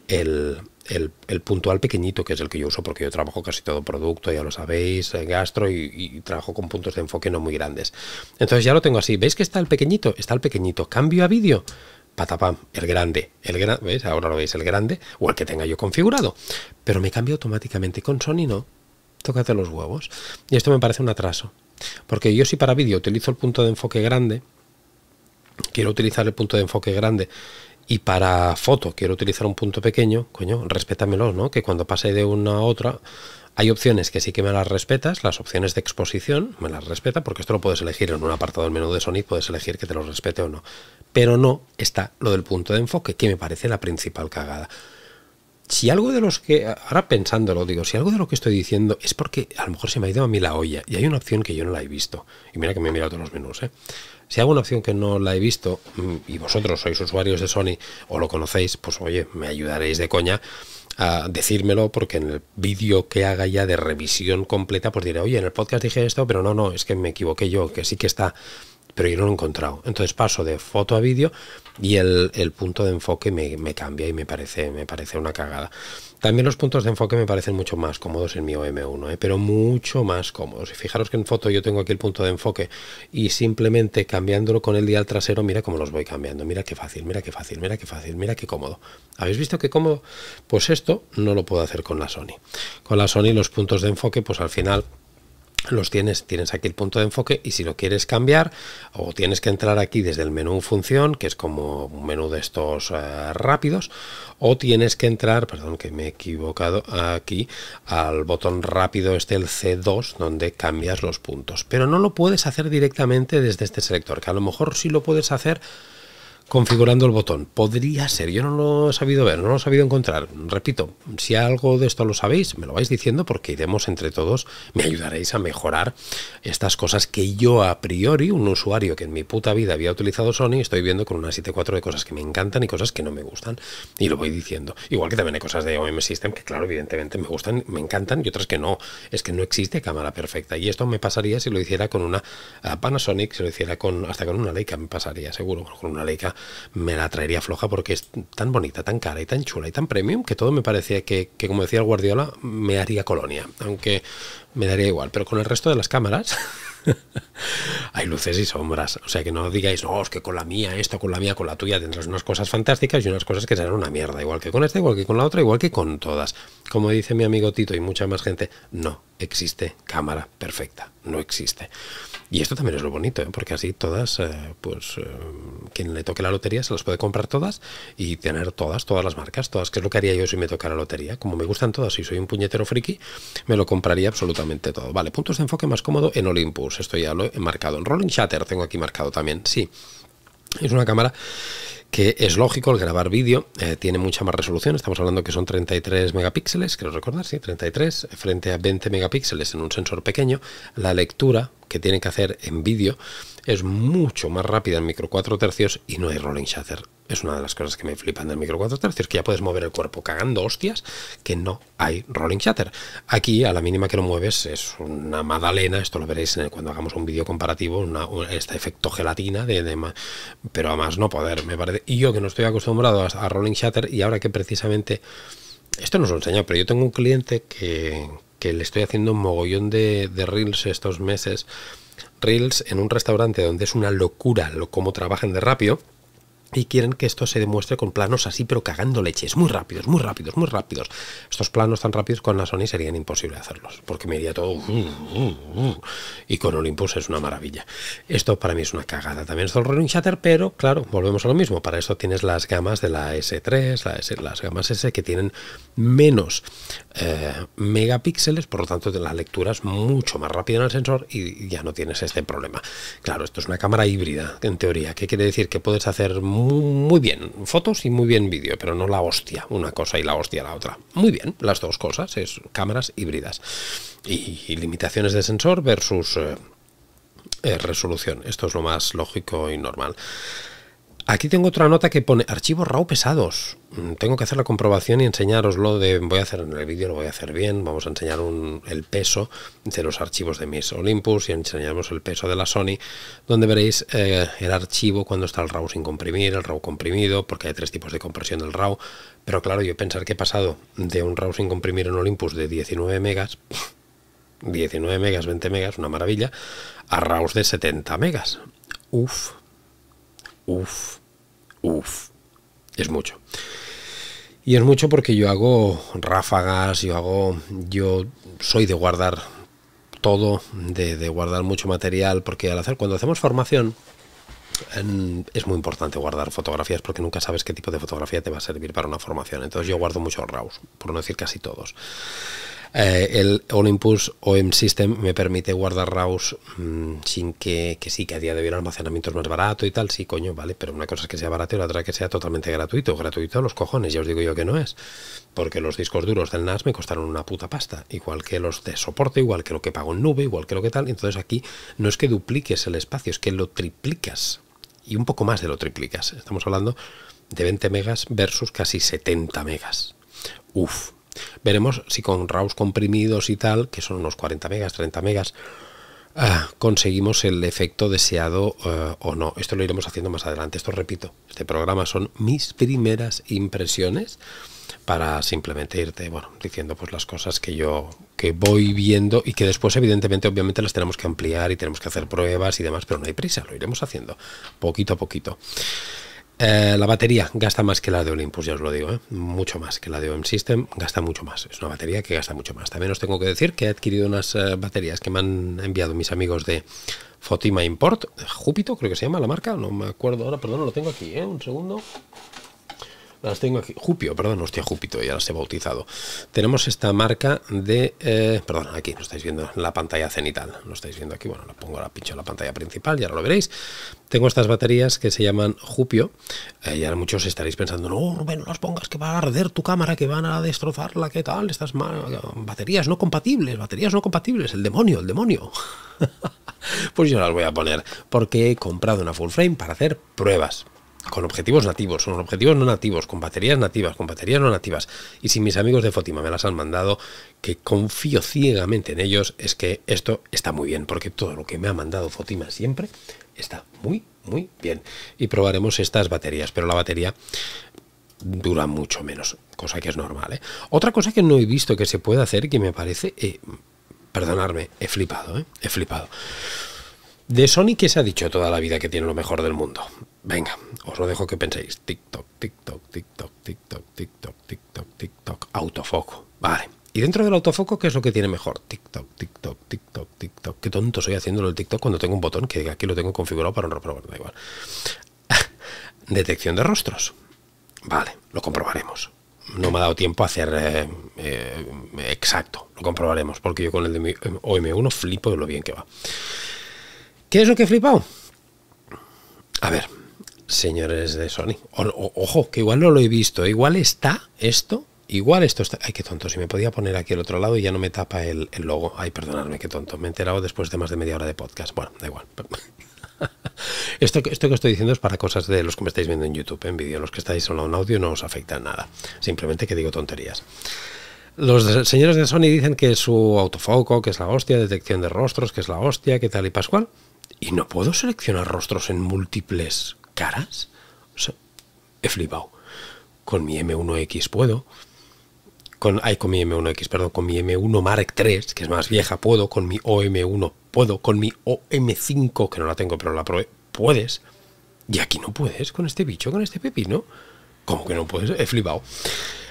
el, el, puntual pequeñito, que es el que yo uso, porque yo trabajo casi todo producto, ya lo sabéis, eh, gastro, y, trabajo con puntos de enfoque no muy grandes. Entonces ya lo tengo así. ¿Veis que está el pequeñito? Está el pequeñito. Cambio a vídeo. Patapam, el grande, el grande ¿veis? Ahora lo veis, el grande, o el que tenga yo configurado. Pero me cambio automáticamente. Con Sony no. Tócate los huevos. Y esto me parece un atraso. Porque yo si para vídeo utilizo el punto de enfoque grande, quiero utilizar el punto de enfoque grande y para foto quiero utilizar un punto pequeño, coño, respétamelo, ¿no? Que cuando pase de una a otra, hay opciones que sí que me las respetas, las opciones de exposición me las respeta, porque esto lo puedes elegir en un apartado del menú de Sonic, puedes elegir que te lo respete o no. Pero no está lo del punto de enfoque, que me parece la principal cagada. Si algo de los que, ahora pensándolo, digo, si algo de lo que estoy diciendo es porque a lo mejor se me ha ido a mí la olla y hay una opción que yo no la he visto. Y mira que me he mirado todos los menús, ¿eh? Si hago una opción que no la he visto mm, y vosotros sois usuarios de Sony o lo conocéis, pues oye, me ayudaréis de coña a decírmelo porque en el vídeo que haga ya de revisión completa, pues diré, oye, en el podcast dije esto, pero no, no, es que me equivoqué yo, que sí que está pero yo no lo he encontrado. Entonces paso de foto a vídeo y el, punto de enfoque me, cambia y me parece, me parece una cagada. También los puntos de enfoque me parecen mucho más cómodos en mi OM1, ¿eh? pero mucho más cómodos. Y fijaros que en foto yo tengo aquí el punto de enfoque y simplemente cambiándolo con el dial trasero, mira cómo los voy cambiando. Mira qué fácil, mira qué fácil, mira qué fácil, mira qué cómodo. ¿Habéis visto qué cómodo? Pues esto no lo puedo hacer con la Sony. Con la Sony los puntos de enfoque, pues al final los tienes, tienes aquí el punto de enfoque y si lo quieres cambiar o tienes que entrar aquí desde el menú función, que es como un menú de estos eh, rápidos, o tienes que entrar, perdón que me he equivocado aquí, al botón rápido este el C2 donde cambias los puntos, pero no lo puedes hacer directamente desde este selector, que a lo mejor sí lo puedes hacer configurando el botón. Podría ser, yo no lo he sabido ver, no lo he sabido encontrar. Repito, si algo de esto lo sabéis, me lo vais diciendo porque iremos entre todos, me ayudaréis a mejorar estas cosas que yo a priori, un usuario que en mi puta vida había utilizado Sony, estoy viendo con una 7.4 de cosas que me encantan y cosas que no me gustan. Y lo voy diciendo. Igual que también hay cosas de OM System que, claro, evidentemente me gustan, me encantan y otras que no. Es que no existe cámara perfecta. Y esto me pasaría si lo hiciera con una ah, Panasonic, si lo hiciera con hasta con una Leica me pasaría, seguro, con una Leica me la traería floja porque es tan bonita, tan cara y tan chula y tan premium que todo me parecía que, que como decía el Guardiola, me haría colonia. Aunque me daría igual, pero con el resto de las cámaras hay luces y sombras. O sea que no digáis, no, es que con la mía esto, con la mía, con la tuya tendrás unas cosas fantásticas y unas cosas que serán una mierda. Igual que con esta, igual que con la otra, igual que con todas. Como dice mi amigo Tito y mucha más gente, no existe cámara perfecta. No existe. Y esto también es lo bonito, ¿eh? porque así todas, eh, pues eh, quien le toque la lotería se las puede comprar todas y tener todas, todas las marcas, todas, que es lo que haría yo si me tocara la lotería. Como me gustan todas y soy un puñetero friki, me lo compraría absolutamente todo. Vale, puntos de enfoque más cómodo en Olympus, esto ya lo he marcado. En Rolling Shutter tengo aquí marcado también, sí. Es una cámara que es lógico el grabar vídeo, eh, tiene mucha más resolución, estamos hablando que son 33 megapíxeles, creo recordar, sí, 33 frente a 20 megapíxeles en un sensor pequeño, la lectura que tiene que hacer en vídeo es mucho más rápida en micro 4 tercios y no hay rolling shutter. Es una de las cosas que me flipan del micro 4 tercios, que ya puedes mover el cuerpo cagando hostias, que no hay rolling shutter. Aquí, a la mínima que lo mueves, es una madalena, esto lo veréis cuando hagamos un vídeo comparativo, este efecto gelatina, de, de pero además no poder, me parece. Y yo que no estoy acostumbrado a, rolling shutter y ahora que precisamente... Esto nos lo enseña, pero yo tengo un cliente que, le estoy haciendo un mogollón de, de reels estos meses reels en un restaurante donde es una locura lo cómo trabajan de rápido, y quieren que esto se demuestre con planos así, pero cagando leches, muy rápidos, muy rápidos, muy rápidos. Estos planos tan rápidos con la Sony serían imposible hacerlos, porque me todo... Uh, uh, uh, y con Olympus es una maravilla. Esto para mí es una cagada. También es el Rolling Shutter, pero claro, volvemos a lo mismo. Para esto tienes las gamas de la S3, la las gamas S que tienen menos eh, megapíxeles, por lo tanto la lectura es mucho más rápida en el sensor y ya no tienes este problema. Claro, esto es una cámara híbrida, en teoría. ¿Qué quiere decir? Que puedes hacer muy bien fotos y muy bien vídeo, pero no la hostia, una cosa y la hostia la otra. Muy bien, las dos cosas, es cámaras híbridas. Y, limitaciones de sensor versus eh, eh, resolución. Esto es lo más lógico y normal. Aquí tengo otra nota que pone archivos RAW pesados. Mm, tengo que hacer la comprobación y lo de voy a hacer en el vídeo, lo voy a hacer bien, vamos a enseñar el peso de los archivos de mis Olympus y enseñamos el peso de la Sony, donde veréis eh, el archivo cuando está el RAW sin comprimir, el RAW comprimido, porque hay tres tipos de compresión del RAW. Pero claro, yo pensar que he pasado de un RAW sin comprimir en Olympus de 19 megas, 19 megas, 20 megas, una maravilla, a RAWs de 70 megas. Uf, uff, uff, es mucho. Y es mucho porque yo hago ráfagas, yo hago, yo soy de guardar todo, de, guardar mucho material, porque al hacer, cuando hacemos formación, es muy importante guardar fotografías porque nunca sabes qué tipo de fotografía te va a servir para una formación. Entonces yo guardo muchos RAWs, por no decir casi todos. Eh, el Olympus OM System me permite guardar RAWs mm, sin que, sí, que a día de hoy el almacenamiento es más barato y tal, sí, coño, vale, pero una cosa es que sea barato y la otra que sea totalmente gratuito. Gratuito a los cojones, ya os digo yo que no es, porque los discos duros del NAS me costaron una puta pasta, igual que los de soporte, igual que lo que pago en nube, igual que lo que tal, entonces aquí no es que dupliques el espacio, es que lo triplicas y un poco más de lo triplicas. Estamos hablando de 20 megas versus casi 70 megas. Uf, Veremos si con RAWs comprimidos y tal, que son unos 40 megas, 30 megas, ah, conseguimos el efecto deseado eh, o no. Esto lo iremos haciendo más adelante. Esto repito, este programa son mis primeras impresiones para simplemente irte, bueno, diciendo pues las cosas que yo que voy viendo y que después evidentemente obviamente las tenemos que ampliar y tenemos que hacer pruebas y demás, pero no hay prisa, lo iremos haciendo poquito a poquito. Eh, la batería gasta más que la de Olympus, ya os lo digo, ¿eh? mucho más que la de OM System, gasta mucho más. Es una batería que gasta mucho más. También os tengo que decir que he adquirido unas eh, baterías que me han enviado mis amigos de Fotima Import, Júpito, creo que se llama la marca, no me acuerdo ahora, perdón, lo tengo aquí, un segundo. Las tengo aquí. Jupio, perdón, hostia, Júpito, ya las he bautizado. Tenemos esta marca de. Eh, perdón, aquí no estáis viendo la pantalla cenital. No estáis viendo aquí. Bueno, la pongo la pincho en la pantalla principal ya lo veréis. Tengo estas baterías que se llaman Jupio. Eh, y ahora muchos estaréis pensando, no, Rubén, no las pongas, que va a arder tu cámara, que van a destrozarla, qué tal. Estas baterías no compatibles, baterías no compatibles. El demonio, el demonio. pues yo las voy a poner porque he comprado una full frame para hacer pruebas con objetivos nativos, con objetivos no nativos, con baterías nativas, con baterías no nativas. Y si mis amigos de FOTIMA me las han mandado, que confío ciegamente en ellos, es que esto está muy bien, porque todo lo que me ha mandado FOTIMA siempre está muy, muy bien. Y probaremos estas baterías, pero la batería dura mucho menos, cosa que es normal. ¿eh? Otra cosa que no he visto que se puede hacer, que me parece, eh, perdonarme, he flipado, ¿eh? he flipado. De Sony que se ha dicho toda la vida que tiene lo mejor del mundo. Venga, os lo dejo que penséis. TikTok, TikTok, TikTok, TikTok, TikTok, TikTok, TikTok. Autofoco. Vale. Y dentro del autofoco, ¿qué es lo que tiene mejor? TikTok, TikTok, TikTok, TikTok. Qué tonto soy haciéndolo el TikTok cuando tengo un botón que aquí lo tengo configurado para no reprobar, da igual. Detección de rostros. Vale, lo comprobaremos. No me ha dado tiempo a hacer eh, eh, exacto. Lo comprobaremos porque yo con el de mi eh, OM1 flipo de lo bien que va. ¿Qué es lo que he flipado? A ver, señores de Sony, ojo, que igual no lo he visto, igual está esto, igual esto está... Ay, qué tonto, si me podía poner aquí el otro lado y ya no me tapa el, logo. Ay, perdonadme, qué tonto, me he enterado después de más de media hora de podcast. Bueno, da igual. Esto, esto, que estoy diciendo es para cosas de los que me estáis viendo en YouTube, en vídeo. Los que estáis solo en audio no os afecta nada. Simplemente que digo tonterías. Los señores de Sony dicen que su autofoco, que es la hostia, detección de rostros, que es la hostia, que tal y pascual. ¿Y no puedo seleccionar rostros en múltiples caras? O sea, he flipado. Con mi M1X puedo. Con, con mi M1X, perdón, con mi M1 Mark 3 que es más vieja, puedo. Con mi OM1 puedo. Con mi OM5, que no la tengo, pero la probé, puedes. Y aquí no puedes con este bicho, con este pepino. como que no puedes? He flipado.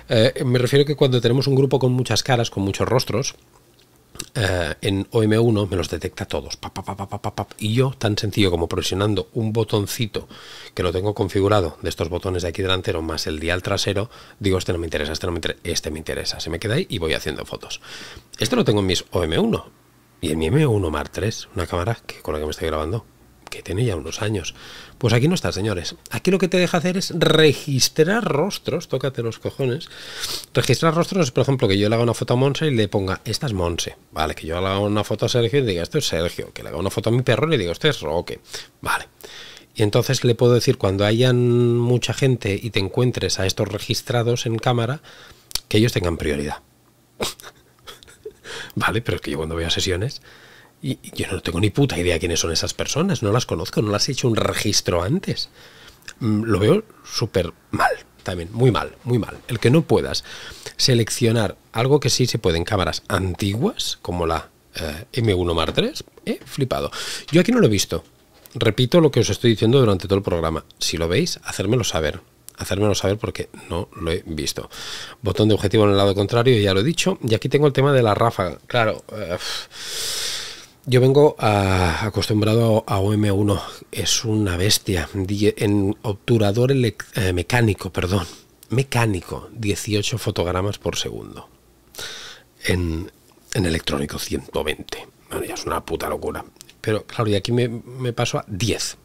Eh, me refiero que cuando tenemos un grupo con muchas caras, con muchos rostros, eh, en OM1 me los detecta todos. y yo, tan sencillo como presionando un botoncito que lo tengo configurado de estos botones de aquí delantero más el dial trasero, digo este no me interesa, este no me interesa, este me interesa. Se me queda ahí y voy haciendo fotos. esto lo tengo en mis OM1 y en mi M1 Mark 3 una cámara que, con la que me estoy grabando que tiene ya unos años. Pues aquí no está, señores. Aquí lo que te deja hacer es registrar rostros, tócate los cojones. Registrar rostros es, por ejemplo, que yo le haga una foto a Monse y le ponga, esta es Monse, vale, que yo le haga una foto a Sergio y le diga, esto es Sergio, que le haga una foto a mi perro y le digo, este es Roque, vale. Y entonces le puedo decir, cuando hayan mucha gente y te encuentres a estos registrados en cámara, que ellos tengan prioridad. vale, pero es que yo cuando a sesiones y yo no tengo ni puta idea quiénes son esas personas, no las conozco, no las he hecho un registro antes. Mm, lo veo súper mal, también, muy mal, muy mal. El que no puedas seleccionar algo que sí se puede en cámaras antiguas, como la M1 Mar3 he flipado. Yo aquí no lo he visto. Repito lo que os estoy diciendo durante todo el programa. Si lo veis, hacérmelo saber. Hacérmelo saber porque no lo he visto. Botón de objetivo en el lado contrario, ya lo he dicho. Y aquí tengo el tema de la ráfaga. Claro. Eh, yo vengo acostumbrado a OM1, es una bestia, en obturador eh, mecánico, perdón, mecánico, 18 fotogramas por segundo, en, electrónico 120, bueno, es una puta locura, pero claro, y aquí me, paso a 10,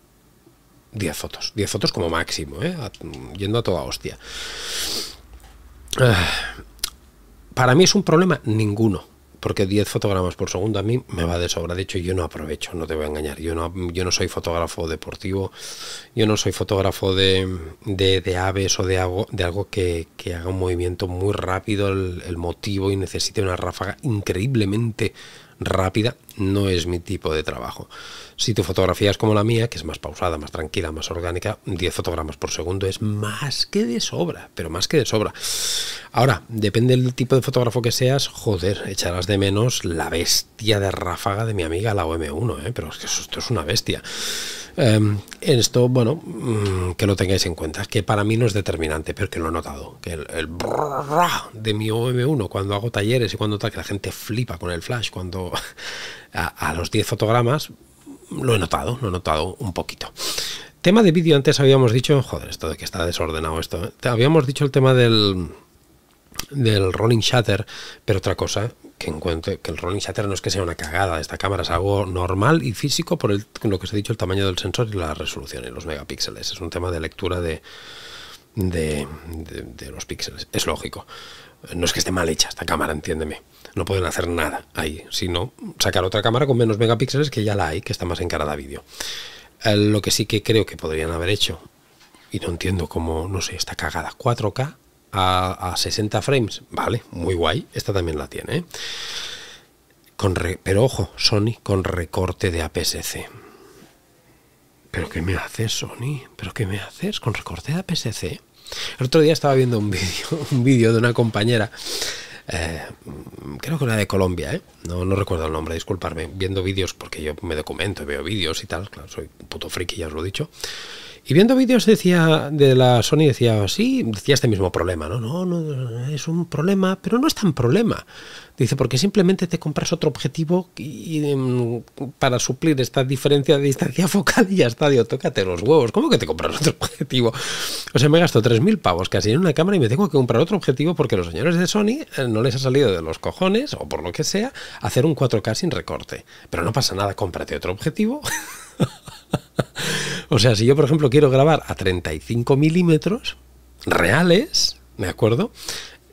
10 fotos, 10 fotos como máximo, ¿eh? yendo a toda hostia. Ah, para mí es un problema ninguno porque 10 fotogramas por segundo a mí me va de sobra. De hecho, yo no aprovecho, no te voy a engañar. Yo no, yo no soy fotógrafo deportivo, yo no soy fotógrafo de, de, aves o de algo, de algo que, haga un movimiento muy rápido, el motivo y necesite una ráfaga increíblemente rápida no es mi tipo de trabajo. Si tu fotografía es como la mía, que es más pausada, más tranquila, más orgánica, 10 fotogramas por segundo es más que de sobra, pero más que de sobra. Ahora, depende del tipo de fotógrafo que seas, joder, echarás de menos la bestia de ráfaga de mi amiga la OM1, ¿eh? pero es que esto es una bestia. Em, esto, bueno, mm, que lo tengáis en cuenta, que para mí no es determinante, pero que lo he notado, que el, el de mi OM1 cuando hago talleres y cuando tal, que la gente flipa con el flash, cuando a, los 10 fotogramas lo he notado, lo he notado un poquito. Tema de vídeo, antes habíamos dicho, joder, esto de que está desordenado esto, ¿eh? habíamos dicho el tema del, del rolling shutter, pero otra cosa que encuentro, que el rolling shutter no es que sea una cagada de esta cámara, es algo normal y físico por lo que os he dicho, el tamaño del sensor y la resolución y los megapíxeles, es un tema de lectura de, de los píxeles, es lógico. No es que esté mal hecha esta cámara, entiéndeme. No pueden hacer nada ahí, sino sacar otra cámara con menos megapíxeles que ya la hay, que está más encarada a vídeo. Eh, lo que sí que creo que podrían haber hecho, y no entiendo cómo, no sé, está cagada, 4K a, 60 frames, vale, muy guay, esta también la tiene. ¿eh? Con pero ojo, Sony con recorte de APS-C. ¿Pero qué me haces, Sony? ¿Pero qué me haces con recorte de APS-C? El otro día estaba viendo un vídeo un vídeo de una compañera, eh, creo que era de Colombia, ¿eh? no, recuerdo el nombre, disculparme, viendo vídeos porque yo me documento y veo vídeos y tal, claro, soy un puto friki, ya os lo he dicho, y viendo vídeos decía de la Sony decía, sí, decía este mismo problema, ¿no? No, no, es un problema, pero no es tan problema. Dice, porque simplemente te compras otro objetivo y, em, para suplir esta diferencia de distancia focal y ya está, digo, tócate los huevos. ¿Cómo que te compras otro objetivo? O sea, me gasto 3.000 pavos casi en una cámara y me tengo que comprar otro objetivo porque los señores de Sony eh, no les ha salido de los cojones, o por lo que sea, hacer un 4K sin recorte. Pero no pasa nada, cómprate otro objetivo. o sea, si yo, por ejemplo, quiero grabar a 35 milímetros reales, ¿de acuerdo?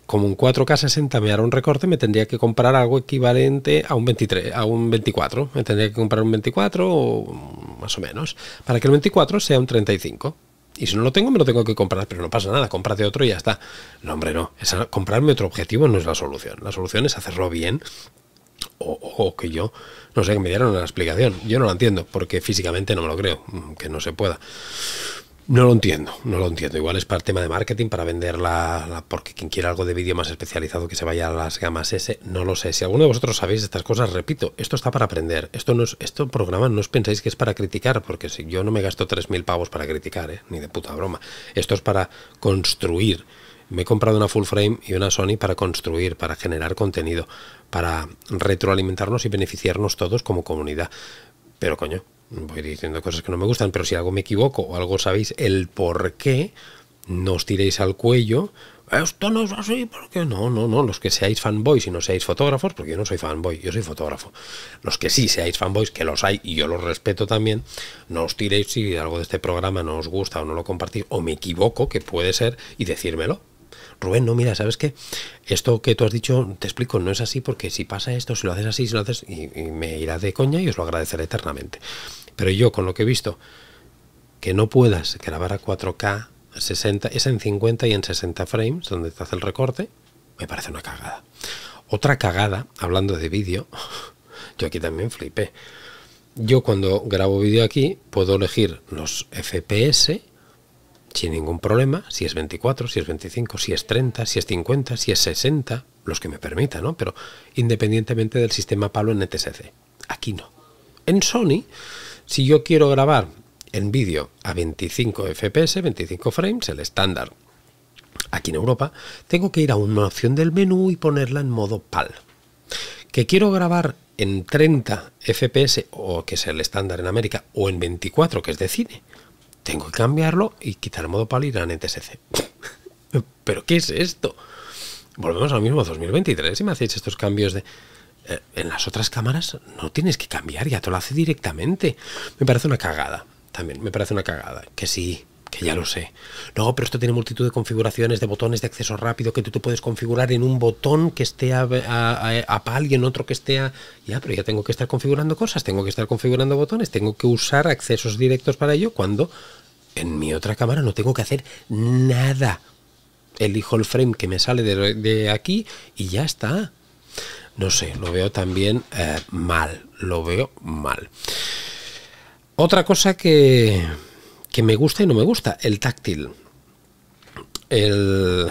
Como un 4K60 me hará un recorte, me tendría que comprar algo equivalente a un 23, a un 24. Me tendría que comprar un 24 o más o menos, para que el 24 sea un 35. Y si no lo tengo, me lo tengo que comprar, pero no pasa nada, cómprate otro y ya está. No, hombre, no. comprarme otro objetivo no es la solución. La solución es hacerlo bien o, que yo, no sé, que me dieron la explicación. Yo no lo entiendo, porque físicamente no me lo creo, mm, que no se pueda. No lo entiendo, no lo entiendo. Igual es para el tema de marketing, para venderla, porque quien quiera algo de vídeo más especializado que se vaya a las gamas S, no lo sé. Si alguno de vosotros sabéis estas cosas, repito, esto está para aprender. Esto no es, esto programa no os pensáis que es para criticar, porque si yo no me gasto 3.000 pavos para criticar, ¿eh? ni de puta broma. Esto es para construir. Me he comprado una full frame y una Sony para construir, para generar contenido, para retroalimentarnos y beneficiarnos todos como comunidad. Pero coño, voy diciendo cosas que no me gustan, pero si algo me equivoco o algo sabéis el por qué, nos tiréis al cuello. Esto no es así, porque no, no, no. Los que seáis fanboys y no seáis fotógrafos, porque yo no soy fanboy, yo soy fotógrafo. Los que sí seáis fanboys, que los hay y yo los respeto también, no os tiréis si algo de este programa no os gusta o no lo compartís o me equivoco, que puede ser, y decírmelo, Rubén, no, mira, ¿sabes qué? Esto que tú has dicho, te explico, no es así porque si pasa esto, si lo haces así, si lo haces, y, me irá de coña y os lo agradeceré eternamente. Pero yo, con lo que he visto, que no puedas grabar a 4K, 60, es en 50 y en 60 frames, donde te hace el recorte, me parece una cagada. Otra cagada, hablando de vídeo, yo aquí también flipé. Yo cuando grabo vídeo aquí puedo elegir los FPS sin ningún problema, si es 24, si es 25, si es 30, si es 50, si es 60, los que me permitan, ¿no? Pero independientemente del sistema palo en NTSC. E aquí no. En Sony, si yo quiero grabar en vídeo a 25 FPS, 25 frames, el estándar aquí en Europa, tengo que ir a una opción del menú y ponerla en modo PAL. Que quiero grabar en 30 FPS, o que es el estándar en América, o en 24, que es de cine tengo que cambiarlo y quitar el modo palo en ir ¿Pero qué es esto? Volvemos al mismo 2023 y me hacéis estos cambios de... Eh, en las otras cámaras no tienes que cambiar, ya te lo hace directamente. Me parece una cagada, también, me parece una cagada. Que si que ya lo sé. No, pero esto tiene multitud de configuraciones, de botones de acceso rápido que tú te puedes configurar en un botón que esté a, PAL y en otro que esté a... Ya, pero ya tengo que estar configurando cosas, tengo que estar configurando botones, tengo que usar accesos directos para ello cuando en mi otra cámara no tengo que hacer nada. Elijo el frame que me sale de, aquí y ya está. No sé, lo veo también eh, mal, lo veo mal. Otra cosa que que me gusta y no me gusta, el táctil. El,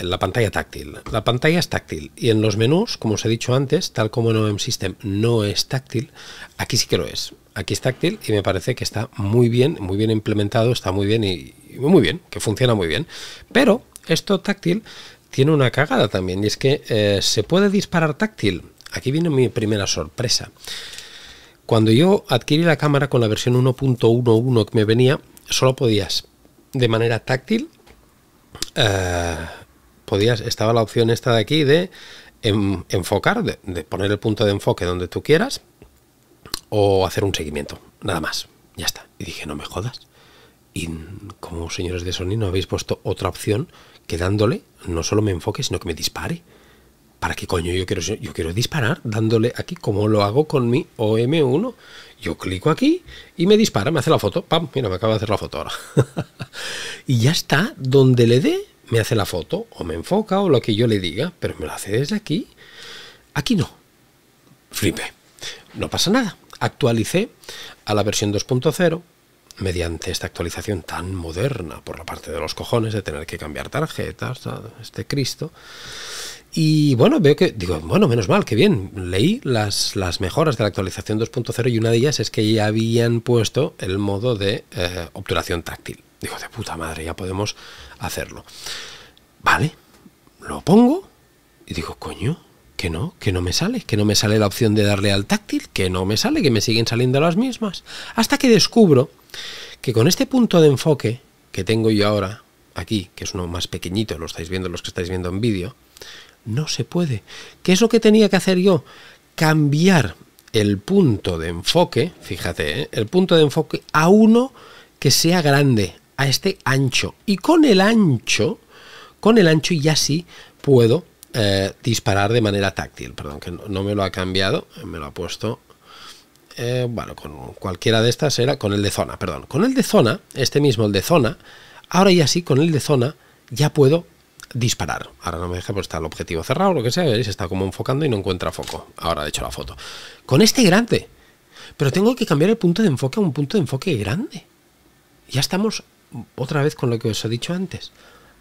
la pantalla táctil. La pantalla es táctil y en los menús, como os he dicho antes, tal como en OEM System no es táctil, aquí sí que lo es. Aquí es táctil y me parece que está muy bien, muy bien implementado, está muy bien y, muy bien, que funciona muy bien. Pero esto táctil tiene una cagada también y es que eh, se puede disparar táctil. Aquí viene mi primera sorpresa. Cuando yo adquirí la cámara con la versión 1.11 que me venía, solo podías de manera táctil, eh, podías, estaba la opción esta de aquí de enfocar, de, de poner el punto de enfoque donde tú quieras o hacer un seguimiento, nada más, ya está. Y dije, no me jodas. Y como señores de Sony no habéis puesto otra opción que dándole no solo me enfoque, sino que me dispare. ¿Para qué coño yo quiero, yo quiero disparar dándole aquí como lo hago con mi OM1? Yo clico aquí y me dispara, me hace la foto. ¡Pam! Mira, me acaba de hacer la foto ahora. y ya está, donde le dé, me hace la foto, o me enfoca, o lo que yo le diga, pero me lo hace desde aquí. Aquí no. Flipe. No pasa nada. Actualicé a la versión 2.0 mediante esta actualización tan moderna por la parte de los cojones de tener que cambiar tarjetas, este Cristo. Y bueno, veo que, digo, bueno, menos mal, que bien, leí las, las mejoras de la actualización 2.0 y una de ellas es que ya habían puesto el modo de eh, obturación táctil. Digo, de puta madre, ya podemos hacerlo. Vale, lo pongo y digo, coño, que no, que no me sale, que no me sale la opción de darle al táctil, que no me sale, que me siguen saliendo las mismas. Hasta que descubro que con este punto de enfoque que tengo yo ahora, aquí, que es uno más pequeñito, lo estáis viendo los que estáis viendo en vídeo, no se puede. ¿Qué es lo que tenía que hacer yo? Cambiar el punto de enfoque, fíjate, ¿eh? el punto de enfoque a uno que sea grande, a este ancho. Y con el ancho, con el ancho ya sí puedo eh, disparar de manera táctil. Perdón, que no, me lo ha cambiado, me lo ha puesto... Eh, bueno, con cualquiera de estas era con el de zona, perdón. Con el de zona, este mismo, el de zona, ahora ya sí, con el de zona, ya puedo disparar. Ahora no me deja, pues está el objetivo cerrado, lo que sea, veis, está como enfocando y no encuentra foco. Ahora he hecho la foto. Con este grande. Pero tengo que cambiar el punto de enfoque a un punto de enfoque grande. Ya estamos otra vez con lo que os he dicho antes.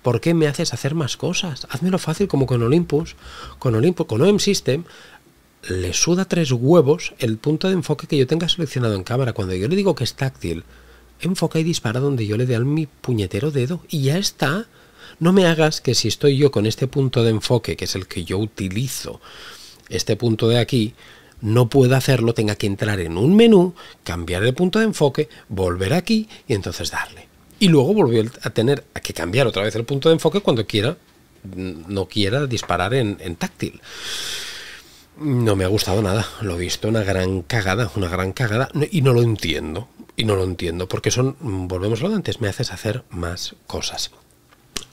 ¿Por qué me haces hacer más cosas? Hazmelo fácil como con Olympus, con Olympus, con OM System. Le suda tres huevos el punto de enfoque que yo tenga seleccionado en cámara. Cuando yo le digo que es táctil, enfoca y dispara donde yo le dé al mi puñetero dedo. Y ya está. No me hagas que si estoy yo con este punto de enfoque, que es el que yo utilizo, este punto de aquí, no pueda hacerlo, tenga que entrar en un menú, cambiar el punto de enfoque, volver aquí y entonces darle. Y luego volver a tener que cambiar otra vez el punto de enfoque cuando quiera, mm, no quiera disparar en, en táctil. No me ha gustado nada, lo he visto, una gran cagada, una gran cagada, y no lo entiendo, y no lo entiendo, porque son, mm, volvemos a lo de antes, me haces hacer más cosas.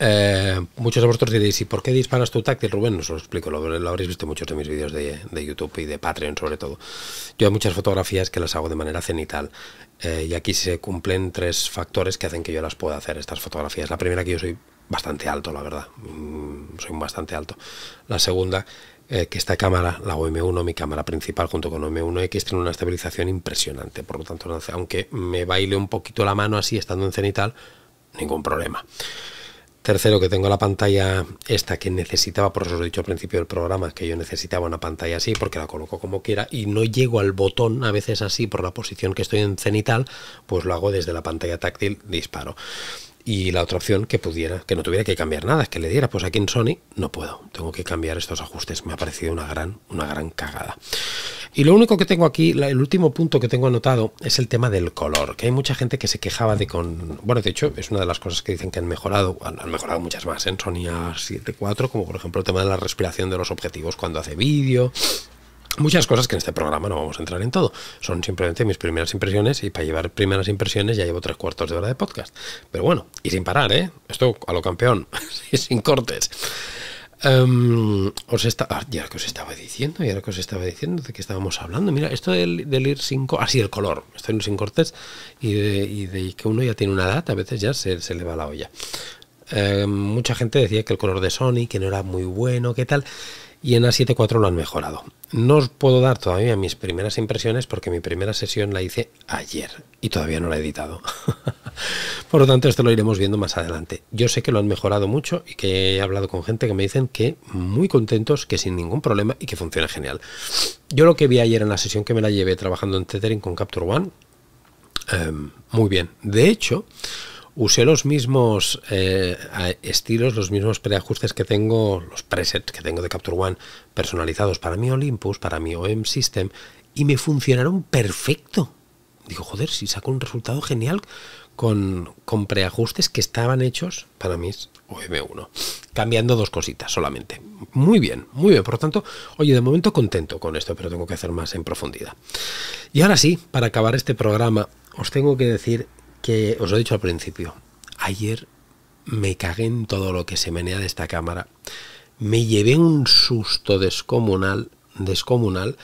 Eh, muchos de vosotros diréis, ¿y por qué disparas tu táctil, Rubén? No os lo explico, lo, habréis visto en muchos de mis vídeos de, YouTube y de Patreon sobre todo. Yo hay muchas fotografías que las hago de manera cenital eh, y aquí se cumplen tres factores que hacen que yo las pueda hacer, estas fotografías. La primera que yo soy bastante alto, la verdad, mm, soy bastante alto. La segunda, eh, que esta cámara, la OM1, mi cámara principal junto con OM1X, tiene una estabilización impresionante, por lo tanto, aunque me baile un poquito la mano así estando en cenital, ningún problema. Tercero, que tengo la pantalla esta que necesitaba, por eso os he dicho al principio del programa, que yo necesitaba una pantalla así porque la coloco como quiera y no llego al botón a veces así por la posición que estoy en cenital, pues lo hago desde la pantalla táctil, disparo. Y la otra opción que pudiera, que no tuviera que cambiar nada, es que le diera, pues aquí en Sony no puedo, tengo que cambiar estos ajustes. Me ha parecido una gran, una gran cagada. Y lo único que tengo aquí, el último punto que tengo anotado es el tema del color, que hay mucha gente que se quejaba de con... Bueno, de hecho, es una de las cosas que dicen que han mejorado, han mejorado muchas más en Sony a 74 como por ejemplo el tema de la respiración de los objetivos cuando hace vídeo, muchas cosas que en este programa no vamos a entrar en todo. Son simplemente mis primeras impresiones y para llevar primeras impresiones ya llevo tres cuartos de hora de podcast. Pero bueno, y sin parar, ¿eh? Esto a lo campeón, sin cortes. Um, os ah, que os estaba diciendo, ya que os estaba diciendo de que estábamos hablando. Mira, esto del, ir sin así el color, estoy sin cortes y de, y que uno ya tiene una edad, a veces ya se, le va la olla. Em, mucha gente decía que el color de Sony, que no era muy bueno, qué tal y en A74 lo han mejorado. No os puedo dar todavía mis primeras impresiones porque mi primera sesión la hice ayer y todavía no la he editado. Por lo tanto, esto lo iremos viendo más adelante. Yo sé que lo han mejorado mucho y que he hablado con gente que me dicen que muy contentos, que sin ningún problema y que funciona genial. Yo lo que vi ayer en la sesión que me la llevé trabajando en Tethering con Capture One, em, muy bien. De hecho, usé los mismos eh, estilos, los mismos preajustes que tengo, los presets que tengo de Capture One personalizados para mi Olympus, para mi OM System, y me funcionaron perfecto. Digo, joder, si saco un resultado genial con, con preajustes que estaban hechos para mis OM1, cambiando dos cositas solamente. Muy bien, muy bien. Por lo tanto, oye, de momento contento con esto, pero tengo que hacer más en profundidad. Y ahora sí, para acabar este programa, os tengo que decir que os lo he dicho al principio, ayer me cagué en todo lo que se menea de esta cámara. Me llevé un susto descomunal, descomunal,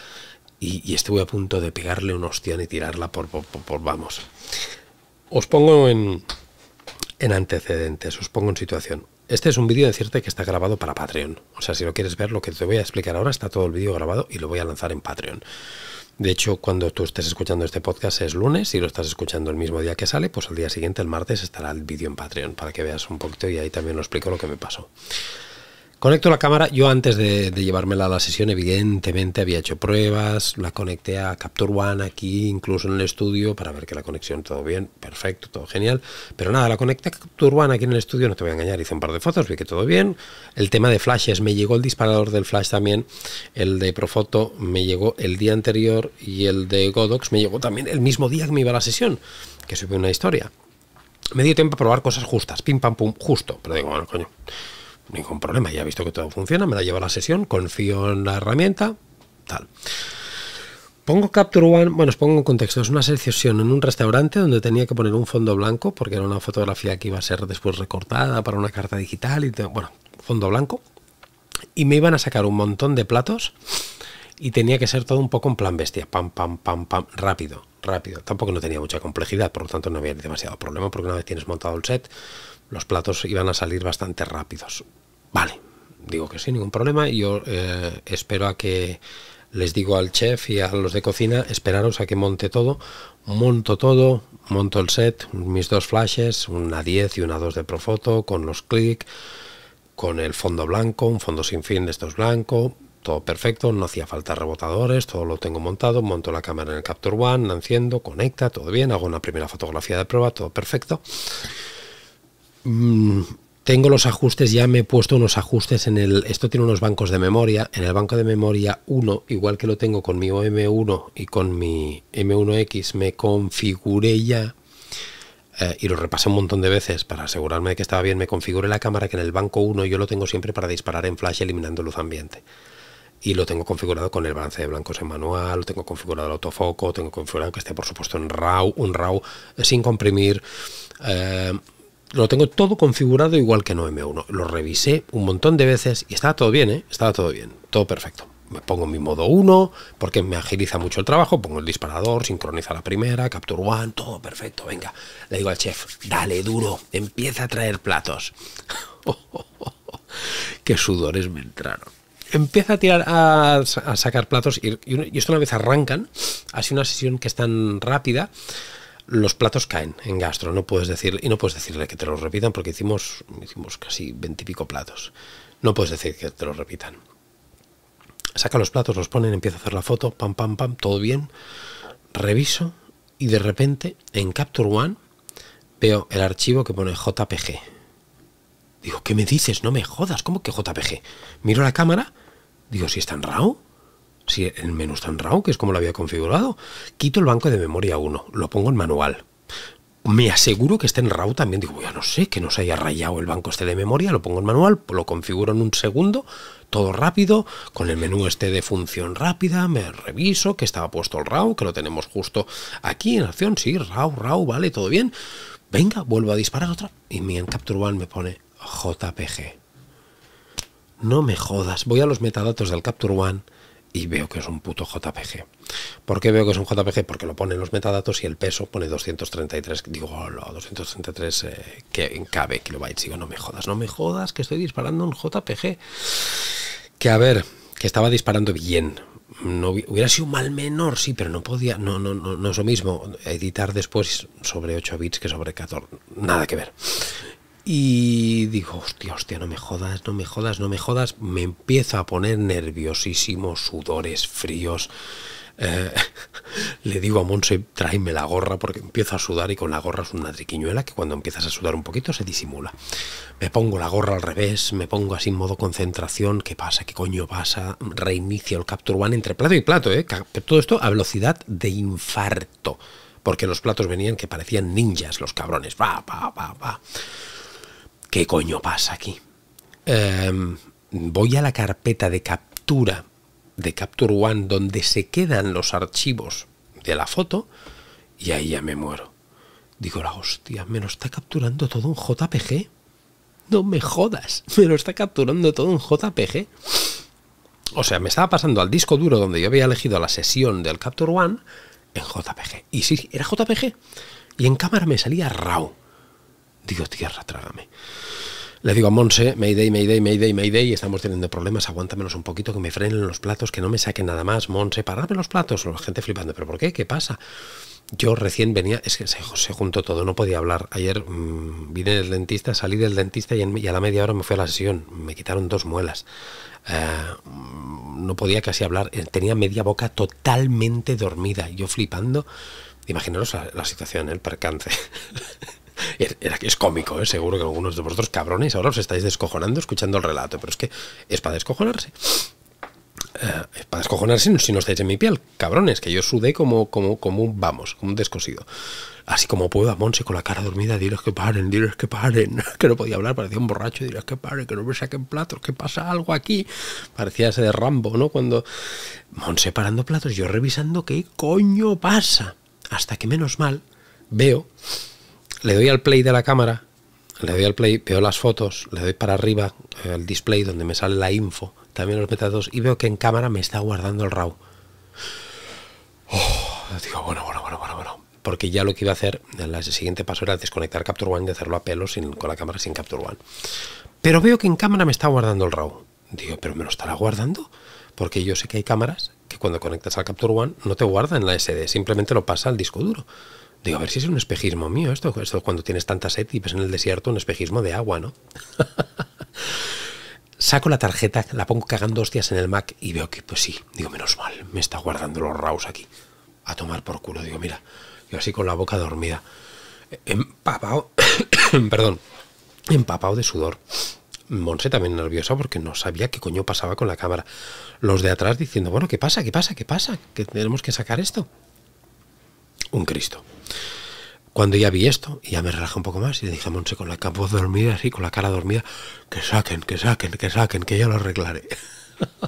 y, estuve a punto de pegarle un hostia y tirarla por, por, por, por vamos. Os pongo en, en antecedentes, os pongo en situación. Este es un vídeo, decirte que está grabado para Patreon. O sea, si lo quieres ver, lo que te voy a explicar ahora está todo el vídeo grabado y lo voy a lanzar en Patreon. De hecho, cuando tú estés escuchando este podcast es lunes y lo estás escuchando el mismo día que sale, pues al día siguiente, el martes, estará el vídeo en Patreon para que veas un poquito y ahí también lo explico lo que me pasó. Conecto la cámara. Yo antes de, llevármela a la sesión, evidentemente había hecho pruebas. La conecté a Capture One aquí, incluso en el estudio, para ver que la conexión todo bien, perfecto, todo genial. Pero nada, la conecté a Capture One aquí en el estudio, no te voy a engañar. Hice un par de fotos, vi que todo bien. El tema de flashes, me llegó el disparador del flash también. El de Profoto me llegó el día anterior y el de Godox me llegó también el mismo día que me iba a la sesión, que supe una historia. Me dio tiempo a probar cosas justas, pim pam pum, justo. Pero digo, bueno, coño ningún problema, ya he visto que todo funciona, me la lleva la sesión, confío en la herramienta, tal. Pongo Capture One, bueno, os pongo en contexto, es una sesión en un restaurante donde tenía que poner un fondo blanco porque era una fotografía que iba a ser después recortada para una carta digital y bueno, fondo blanco. Y me iban a sacar un montón de platos y tenía que ser todo un poco en plan bestia, pam, pam, pam, pam, rápido, rápido. Tampoco no tenía mucha complejidad, por lo tanto no había demasiado problema porque una vez tienes montado el set, los platos iban a salir bastante rápidos. Vale, digo que sin ningún problema. Yo eh, espero a que les digo al chef y a los de cocina, esperaros a que monte todo. Monto todo, monto el set, mis dos flashes, una 10 y una 2 de Profoto, con los clic, con el fondo blanco, un fondo sin fin de estos blanco, todo perfecto, no hacía falta rebotadores, todo lo tengo montado, monto la cámara en el Capture One, enciendo, conecta, todo bien, hago una primera fotografía de prueba, todo perfecto. Mm, tengo los ajustes, ya me he puesto unos ajustes en el... Esto tiene unos bancos de memoria. En el banco de memoria 1, igual que lo tengo con mi OM1 y con mi M1X, me configuré ya, eh, y lo repasé un montón de veces para asegurarme de que estaba bien, me configure la cámara que en el banco 1 yo lo tengo siempre para disparar en flash eliminando luz ambiente. Y lo tengo configurado con el balance de blancos en manual, lo tengo configurado el autofoco, tengo configurado que esté por supuesto en RAW, un RAW eh, sin comprimir. Eh, lo tengo todo configurado igual que No m 1 Lo revisé un montón de veces y estaba todo bien, ¿eh? Estaba todo bien, todo perfecto. Me pongo mi modo 1 porque me agiliza mucho el trabajo. Pongo el disparador, sincroniza la primera, capture one, todo perfecto. Venga, le digo al chef, dale duro, empieza a traer platos. Qué sudores me entraron empieza a tirar a, sacar platos y, y, esto una vez arrancan, así una sesión que es tan rápida, los platos caen en gastro, no puedes decir, y no puedes decirle que te los repitan porque hicimos, hicimos casi veintipico platos. No puedes decir que te los repitan. Saca los platos, los ponen, empieza a hacer la foto, pam, pam, pam, todo bien. Reviso y de repente en Capture One veo el archivo que pone JPG. Digo, ¿qué me dices? No me jodas, ¿cómo que JPG? Miro la cámara, digo, si ¿sí está en RAW si el menú está en RAW, que es como lo había configurado, quito el banco de memoria 1, lo pongo en manual. Me aseguro que esté en RAW también. Digo, ya no sé, que no se haya rayado el banco este de memoria, lo pongo en manual, lo configuro en un segundo, todo rápido, con el menú este de función rápida, me reviso que estaba puesto el RAW, que lo tenemos justo aquí en acción, sí, RAW, RAW, vale, todo bien. Venga, vuelvo a disparar otra. Y mi en Capture One me pone JPG. No me jodas, voy a los metadatos del Capture One y veo que es un puto JPG. ¿Por qué veo que es un JPG? Porque lo ponen los metadatos y el peso pone 233, digo, 233 eh, que cabe kilobytes. Digo, no me jodas, no me jodas que estoy disparando un JPG. Que a ver, que estaba disparando bien, no hubiera sido mal menor, sí, pero no podía, no, no, no, no es lo mismo editar después sobre 8 bits que sobre 14, nada que ver. Y digo, hostia, hostia, no me jodas, no me jodas, no me jodas. Me empiezo a poner nerviosísimo, sudores fríos. Eh, le digo a Monse, tráeme la gorra porque empiezo a sudar y con la gorra es una triquiñuela que cuando empiezas a sudar un poquito se disimula. Me pongo la gorra al revés, me pongo así en modo concentración, ¿qué pasa? ¿Qué coño pasa? Reinicio el Capture One entre plato y plato, ¿eh? Todo esto a velocidad de infarto, porque los platos venían que parecían ninjas los cabrones, va, va, va, va. ¿qué coño pasa aquí? Em, voy a la carpeta de captura de Capture One donde se quedan los archivos de la foto y ahí ya me muero. Digo, la hostia, me lo está capturando todo un JPG. No me jodas, me lo está capturando todo un JPG. O sea, me estaba pasando al disco duro donde yo había elegido la sesión del Capture One en JPG. Y sí, era JPG. Y en cámara me salía RAW. Digo, tierra, trágame. Le digo a Monse, Mayday, Mayday, Mayday, Mayday, estamos teniendo problemas, aguántamelos un poquito, que me frenen los platos, que no me saquen nada más, Monse, paradme los platos. La gente flipando, ¿pero por qué? ¿Qué pasa? Yo recién venía, es que se, juntó todo, no podía hablar. Ayer mm, vine del dentista, salí del dentista y, a la media hora me fui a la sesión. Me quitaron dos muelas. Eh, no podía casi hablar. Eh, tenía media boca totalmente dormida. Yo flipando. Imaginaros la, la situación, ¿eh? el percance. Es, es cómico, ¿eh? seguro que algunos de vosotros cabrones ahora os estáis descojonando escuchando el relato, pero es que es para descojonarse. Eh, es para descojonarse si no estáis en mi piel, cabrones, que yo sudé como, como, como un, vamos, como un descosido. Así como puedo a Monse con la cara dormida, diles que paren, diles que paren, que no podía hablar, parecía un borracho, diles que paren, que no me saquen platos, que pasa algo aquí. Parecía ese de Rambo, ¿no? Cuando Monse parando platos, yo revisando qué coño pasa. Hasta que menos mal veo le doy al play de la cámara, le doy al play, veo las fotos, le doy para arriba eh, el display donde me sale la info, también los metados, y veo que en cámara me está guardando el RAW. Oh, digo, bueno, bueno, bueno, bueno, bueno. Porque ya lo que iba a hacer, en el siguiente paso era desconectar Capture One y hacerlo a pelo sin, con la cámara sin Capture One. Pero veo que en cámara me está guardando el RAW. Digo, pero me lo estará guardando. Porque yo sé que hay cámaras que cuando conectas al Capture One no te guarda en la SD, simplemente lo pasa al disco duro. Digo, a ver si es un espejismo mío esto, esto cuando tienes tanta sed y ves en el desierto un espejismo de agua, ¿no? Saco la tarjeta, la pongo cagando hostias en el Mac y veo que, pues sí, digo, menos mal, me está guardando los Raus aquí. A tomar por culo, digo, mira, yo así con la boca dormida, empapado, perdón, empapado de sudor. Monse también nerviosa porque no sabía qué coño pasaba con la cámara. Los de atrás diciendo, bueno, ¿qué pasa? ¿Qué pasa? ¿Qué pasa? ¿Que tenemos que sacar esto? un Cristo. Cuando ya vi esto, ya me relajé un poco más y le dije Monse con la voz dormida, así, con la cara dormida, que saquen, que saquen, que saquen, que ya lo arreglaré.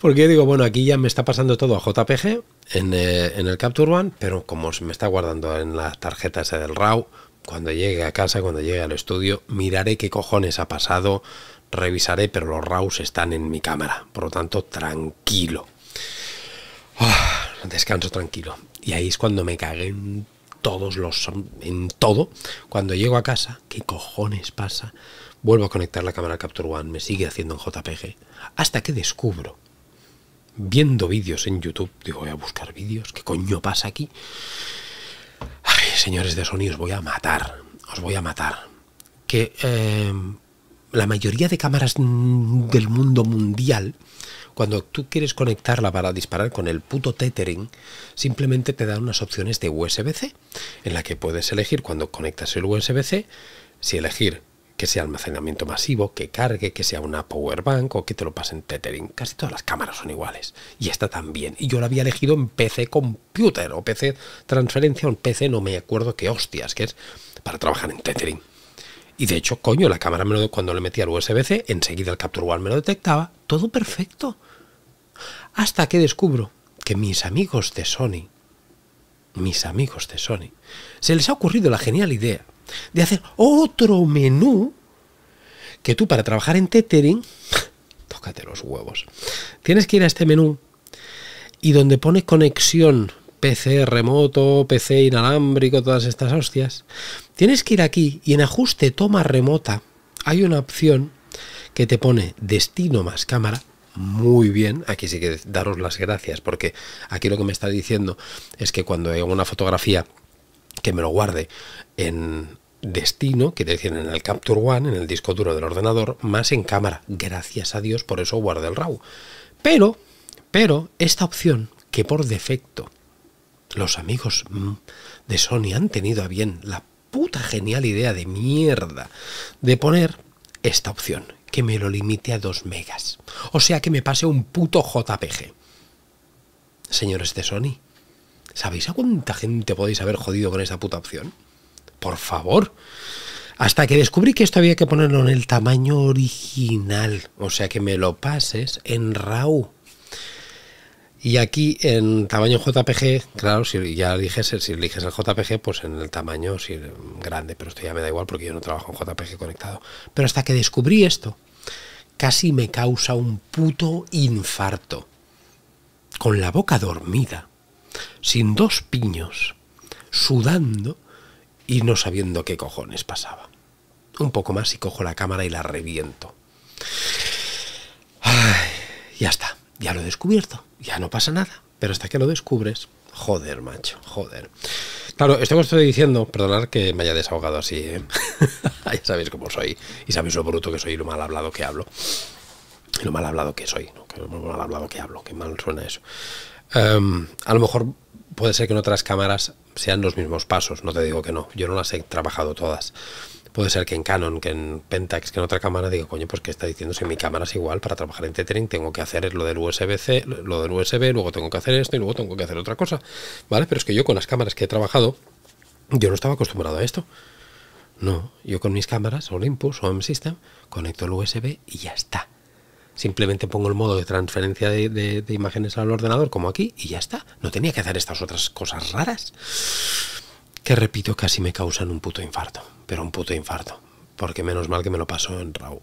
Porque digo, bueno, aquí ya me está pasando todo a JPG eh, en, el Capture One, pero como se me está guardando en la tarjeta del RAW, cuando llegue a casa, cuando llegue al estudio, miraré qué cojones ha pasado, revisaré, pero los RAWs están en mi cámara. Por lo tanto, tranquilo. Ah, descanso tranquilo. Y ahí es cuando me cagué en todos los. en todo. Cuando llego a casa, ¿qué cojones pasa? Vuelvo a conectar la cámara Capture One, me sigue haciendo en JPG. Hasta que descubro, viendo vídeos en YouTube, digo, voy a buscar vídeos, ¿qué coño pasa aquí? Ay, señores de Sony, os voy a matar, os voy a matar. Que eh, la mayoría de cámaras del mundo mundial, cuando tú quieres conectarla para disparar con el puto tethering, simplemente te dan unas opciones de USB-C, en la que puedes elegir cuando conectas el USB-C, si elegir que sea almacenamiento masivo, que cargue, que sea una power bank o que te lo pasen tethering. Casi todas las cámaras son iguales. Y esta también. Y yo la había elegido en PC Computer o PC Transferencia o en PC no me acuerdo qué hostias, que es para trabajar en tethering. Y de hecho, coño, la cámara me lo, cuando le metía al USB-C, enseguida el Capture One me lo detectaba, todo perfecto. Hasta que descubro que mis amigos de Sony, mis amigos de Sony, se les ha ocurrido la genial idea de hacer otro menú que tú para trabajar en tethering, tócate los huevos, tienes que ir a este menú y donde pone conexión PC remoto, PC inalámbrico, todas estas hostias, Tienes que ir aquí y en ajuste toma remota hay una opción que te pone destino más cámara. Muy bien, aquí sí que daros las gracias porque aquí lo que me está diciendo es que cuando hago una fotografía que me lo guarde en, destino, quiere decir en el Capture One, en el disco duro del ordenador, más en cámara. Gracias a Dios por eso guarde el RAW. Pero, pero, esta opción que por defecto los amigos mm, de Sony han tenido a bien la puta genial idea de mierda de poner esta opción, que me lo limite a 2 megas. O sea que me pase un puto JPG. Señores de Sony, ¿sabéis a cuánta gente podéis haber jodido con esta puta opción? Por favor. Hasta que descubrí que esto había que ponerlo en el tamaño original. O sea que me lo pases en RAW. Y aquí en tamaño JPG, claro, si ya eliges, si eliges el JPG, pues en el tamaño si grande, pero esto ya me da igual porque yo no trabajo en JPG conectado. Pero hasta que descubrí esto, casi me causa un puto infarto. Con la boca dormida, sin dos piños, sudando y no sabiendo qué cojones pasaba. Un poco más y cojo la cámara y la reviento. Y ya está ya lo he descubierto, ya no pasa nada. Pero hasta que lo descubres, joder, macho, joder. Claro, esto que estoy diciendo, perdonad que me haya desahogado así, ¿eh? ya sabéis cómo soy, y sabéis lo bruto que soy y lo mal hablado que hablo. Y lo mal hablado que soy, que lo mal hablado que hablo, que mal suena eso. Em, a lo mejor puede ser que en otras cámaras sean los mismos pasos, no te digo que no, yo no las he trabajado todas puede ser que en Canon, que en Pentax, que en otra cámara digo coño, pues que está diciendo si mi cámara es igual para trabajar en tethering, tengo que hacer lo del USB-C, lo del USB, luego tengo que hacer esto y luego tengo que hacer otra cosa, ¿vale? Pero es que yo con las cámaras que he trabajado, yo no estaba acostumbrado a esto. No, yo con mis cámaras, Olympus o M-System, conecto el USB y ya está. Simplemente pongo el modo de transferencia de imágenes al ordenador, como aquí, y ya está. No tenía que hacer estas otras cosas raras que repito, casi me causan un puto infarto, pero un puto infarto, porque menos mal que me lo pasó en RAW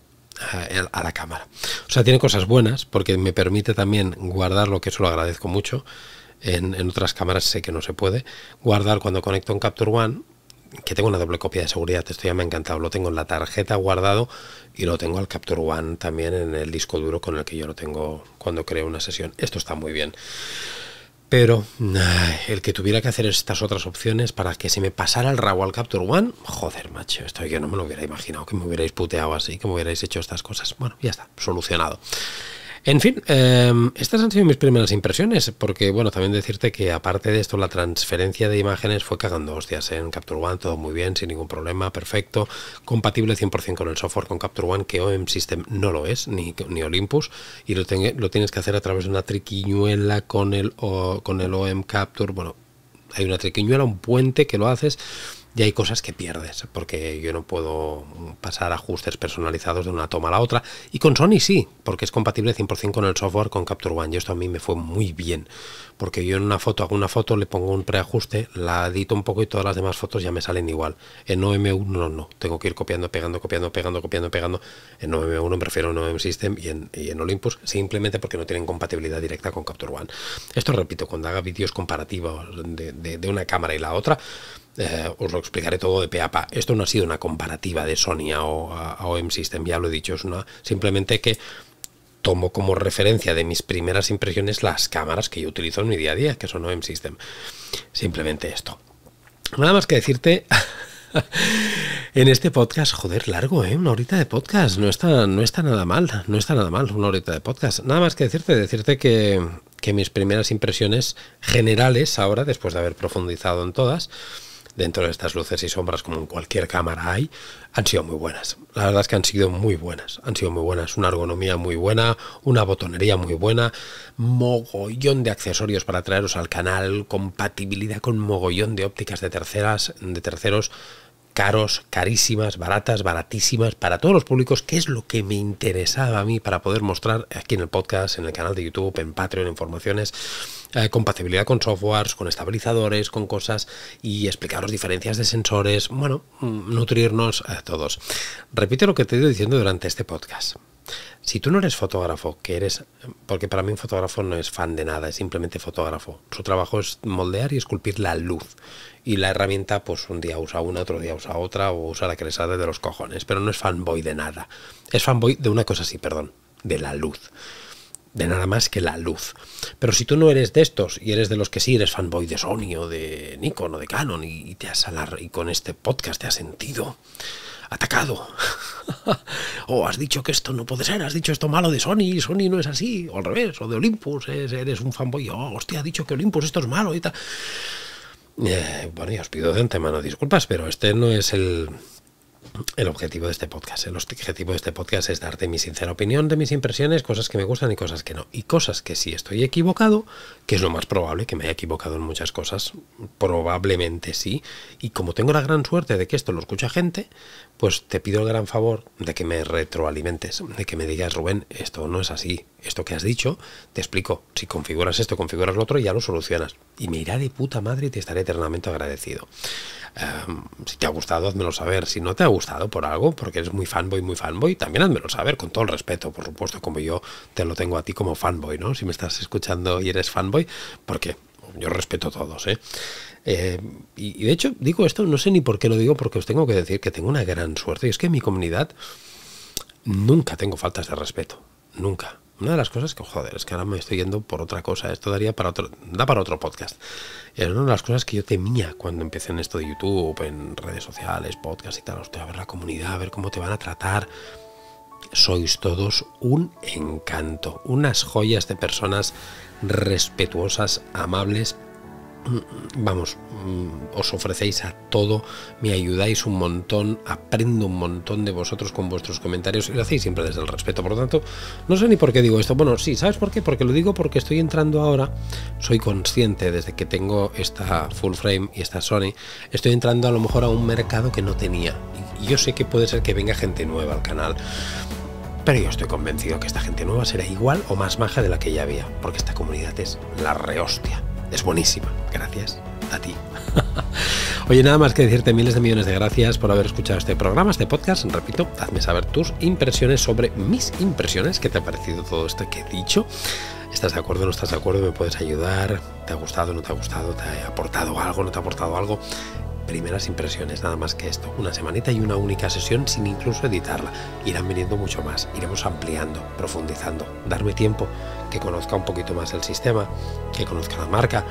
a la cámara. O sea, tiene cosas buenas porque me permite también guardar lo que eso lo agradezco mucho. En, otras cámaras sé que no se puede guardar cuando conecto un Capture One que tengo una doble copia de seguridad, esto ya me ha encantado, lo tengo en la tarjeta guardado y lo tengo al Capture One también en el disco duro con el que yo lo tengo cuando creo una sesión. Esto está muy bien. Pero el que tuviera que hacer estas otras opciones para que se me pasara el Rawal al Capture One, joder, macho, esto yo no me lo hubiera imaginado, que me hubierais puteado así, que me hubierais hecho estas cosas. Bueno, ya está, solucionado. En fin, em, estas han sido mis primeras impresiones, porque bueno, también decirte que aparte de esto, la transferencia de imágenes fue cagando hostias ¿eh? en Capture One, todo muy bien, sin ningún problema, perfecto, compatible 100% con el software con Capture One, que OM System no lo es, ni, Olympus, y lo, tienes que hacer a través de una triquiñuela con el, con el OM Capture, bueno, hay una triquiñuela, un puente que lo haces ya hay cosas que pierdes, porque yo no puedo pasar ajustes personalizados de una toma a la otra. Y con Sony sí, porque es compatible 100% con el software con Capture One. Y esto a mí me fue muy bien, porque yo en una foto hago una foto, le pongo un preajuste, la edito un poco y todas las demás fotos ya me salen igual. En OM1 no, no. tengo que ir copiando, pegando, copiando, pegando, copiando, pegando. En OM1 prefiero en OM System y en, Olympus, simplemente porque no tienen compatibilidad directa con Capture One. Esto repito, cuando haga vídeos comparativos de una cámara y la otra, eh, os lo explicaré todo de peapa Esto no ha sido una comparativa de Sony a, a OM System, ya lo he dicho, es una simplemente que tomo como referencia de mis primeras impresiones las cámaras que yo utilizo en mi día a día, que son OM System. Simplemente esto. Nada más que decirte en este podcast, joder, largo, ¿eh? Una horita de podcast. No está, no está nada mal, no está nada mal una horita de podcast. Nada más que decirte, decirte que, que mis primeras impresiones generales ahora, después de haber profundizado en todas, dentro de estas luces y sombras, como en cualquier cámara hay, han sido muy buenas. La verdad es que han sido muy buenas, han sido muy buenas. Una ergonomía muy buena, una botonería muy buena, mogollón de accesorios para traeros al canal, compatibilidad con mogollón de ópticas de terceras, de terceros caros, carísimas, baratas, baratísimas, para todos los públicos, que es lo que me interesaba a mí para poder mostrar aquí en el podcast, en el canal de YouTube, en Patreon, en formaciones, eh, compatibilidad con softwares, con estabilizadores, con cosas y explicaros diferencias de sensores, bueno, mm, nutrirnos a todos. Repite lo que te he ido diciendo durante este podcast. Si tú no eres fotógrafo, que eres, porque para mí un fotógrafo no es fan de nada, es simplemente fotógrafo. Su trabajo es moldear y esculpir la luz. Y la herramienta, pues un día usa una, otro día usa otra, o usa la que le sale de los cojones. Pero no es fanboy de nada. Es fanboy de una cosa así, perdón, de la luz de nada más que la luz. Pero si tú no eres de estos y eres de los que sí eres fanboy de Sony o de Nikon o de Canon y, te has y con este podcast te has sentido atacado o has dicho que esto no puede ser, has dicho esto malo de Sony, y Sony no es así, o al revés, o de Olympus, eres un fanboy, oh, hostia, ha dicho que Olympus esto es malo y tal. Eh, bueno, y os pido de antemano disculpas, pero este no es el el objetivo de este podcast. El objetivo de este podcast es darte mi sincera opinión de mis impresiones, cosas que me gustan y cosas que no. Y cosas que si estoy equivocado, que es lo más probable que me haya equivocado en muchas cosas, probablemente sí. Y como tengo la gran suerte de que esto lo escucha gente, pues te pido el gran favor de que me retroalimentes, de que me digas, Rubén, esto no es así, esto que has dicho, te explico, si configuras esto, configuras lo otro, y ya lo solucionas. Y me irá de puta madre y te estaré eternamente agradecido. Em, si te ha gustado, házmelo saber. Si no te ha gustado por algo, porque eres muy fanboy, muy fanboy, también házmelo saber, con todo el respeto, por supuesto, como yo te lo tengo a ti como fanboy, ¿no? Si me estás escuchando y eres fanboy, porque yo respeto a todos, ¿eh? Eh, y, de hecho, digo esto, no sé ni por qué lo digo, porque os tengo que decir que tengo una gran suerte. Y es que en mi comunidad nunca tengo faltas de respeto. Nunca. Una de las cosas que, joder, es que ahora me estoy yendo por otra cosa. Esto daría para otro, da para otro podcast. Es una de las cosas que yo temía cuando empecé en esto de YouTube, en redes sociales, podcast y tal. Hostia, a ver la comunidad, a ver cómo te van a tratar sois todos un encanto, unas joyas de personas respetuosas, amables, vamos, mm, os ofrecéis a todo, me ayudáis un montón, aprendo un montón de vosotros con vuestros comentarios y lo hacéis siempre desde el respeto. Por lo tanto, no sé ni por qué digo esto. Bueno, sí, ¿sabes por qué? Porque lo digo porque estoy entrando ahora, soy consciente desde que tengo esta full frame y esta Sony, estoy entrando a lo mejor a un mercado que no tenía. Y yo sé que puede ser que venga gente nueva al canal. Pero yo estoy convencido que esta gente nueva será igual o más maja de la que ya había, porque esta comunidad es la rehostia es buenísima. Gracias a ti. Oye, nada más que decirte miles de millones de gracias por haber escuchado este programa, este podcast. Repito, hazme saber tus impresiones sobre mis impresiones, qué te ha parecido todo esto que he dicho. ¿Estás de acuerdo? ¿No estás de acuerdo? ¿Me puedes ayudar? ¿Te ha gustado? ¿No te ha gustado? ¿Te ha aportado algo? ¿No te ha aportado algo? primeras impresiones, nada más que esto. Una semanita y una única sesión sin incluso editarla. Irán viniendo mucho más, iremos ampliando, profundizando. Darme tiempo, que conozca un poquito más el sistema, que conozca la marca,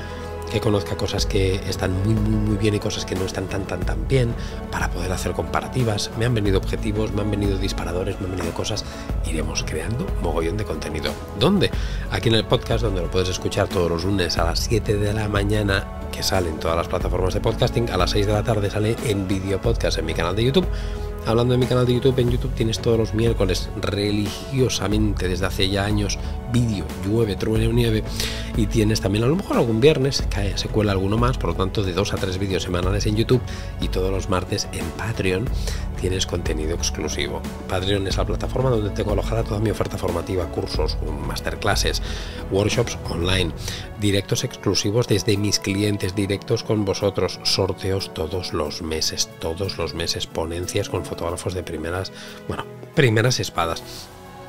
que conozca cosas que están muy muy muy bien y cosas que no están tan tan tan bien para poder hacer comparativas. Me han venido objetivos, me han venido disparadores, me han venido cosas. Iremos creando mogollón de contenido. ¿Dónde? Aquí en el podcast donde lo puedes escuchar todos los lunes a las 7 de la mañana que salen todas las plataformas de podcasting. A las 6 de la tarde sale en video podcast en mi canal de YouTube. Hablando de mi canal de YouTube, en YouTube tienes todos los miércoles religiosamente desde hace ya años vídeo, llueve, trueno, nieve, y tienes también a lo mejor algún viernes, cae, se cuela alguno más, por lo tanto de dos a tres vídeos semanales en YouTube y todos los martes en Patreon tienes contenido exclusivo. Patreon es la plataforma donde tengo alojada toda mi oferta formativa, cursos, masterclasses, workshops online, directos exclusivos desde mis clientes, directos con vosotros, sorteos todos los meses, todos los meses, ponencias con fotógrafos de primeras, bueno, primeras espadas.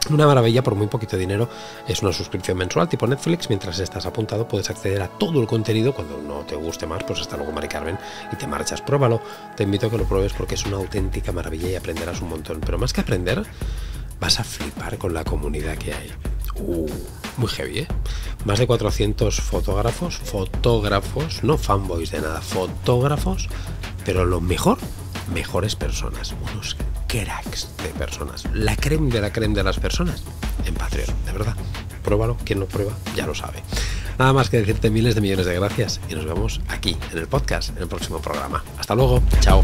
Una maravilla por muy poquito dinero. Es una suscripción mensual tipo Netflix. Mientras estás apuntado puedes acceder a todo el contenido. Cuando no te guste más, pues hasta luego, Mari Carmen, y te marchas. Pruébalo. Te invito a que lo pruebes porque es una auténtica maravilla y aprenderás un montón. Pero más que aprender, vas a flipar con la comunidad que hay. Uh, muy heavy, ¿eh? Más de 400 fotógrafos, fotógrafos, no fanboys de nada, fotógrafos, pero lo mejor, mejores personas. Unos de personas, la creme de la creme de las personas en Patreon, de verdad. Pruébalo, quien no prueba ya lo sabe. Nada más que decirte miles de millones de gracias y nos vemos aquí en el podcast, en el próximo programa. Hasta luego, chao.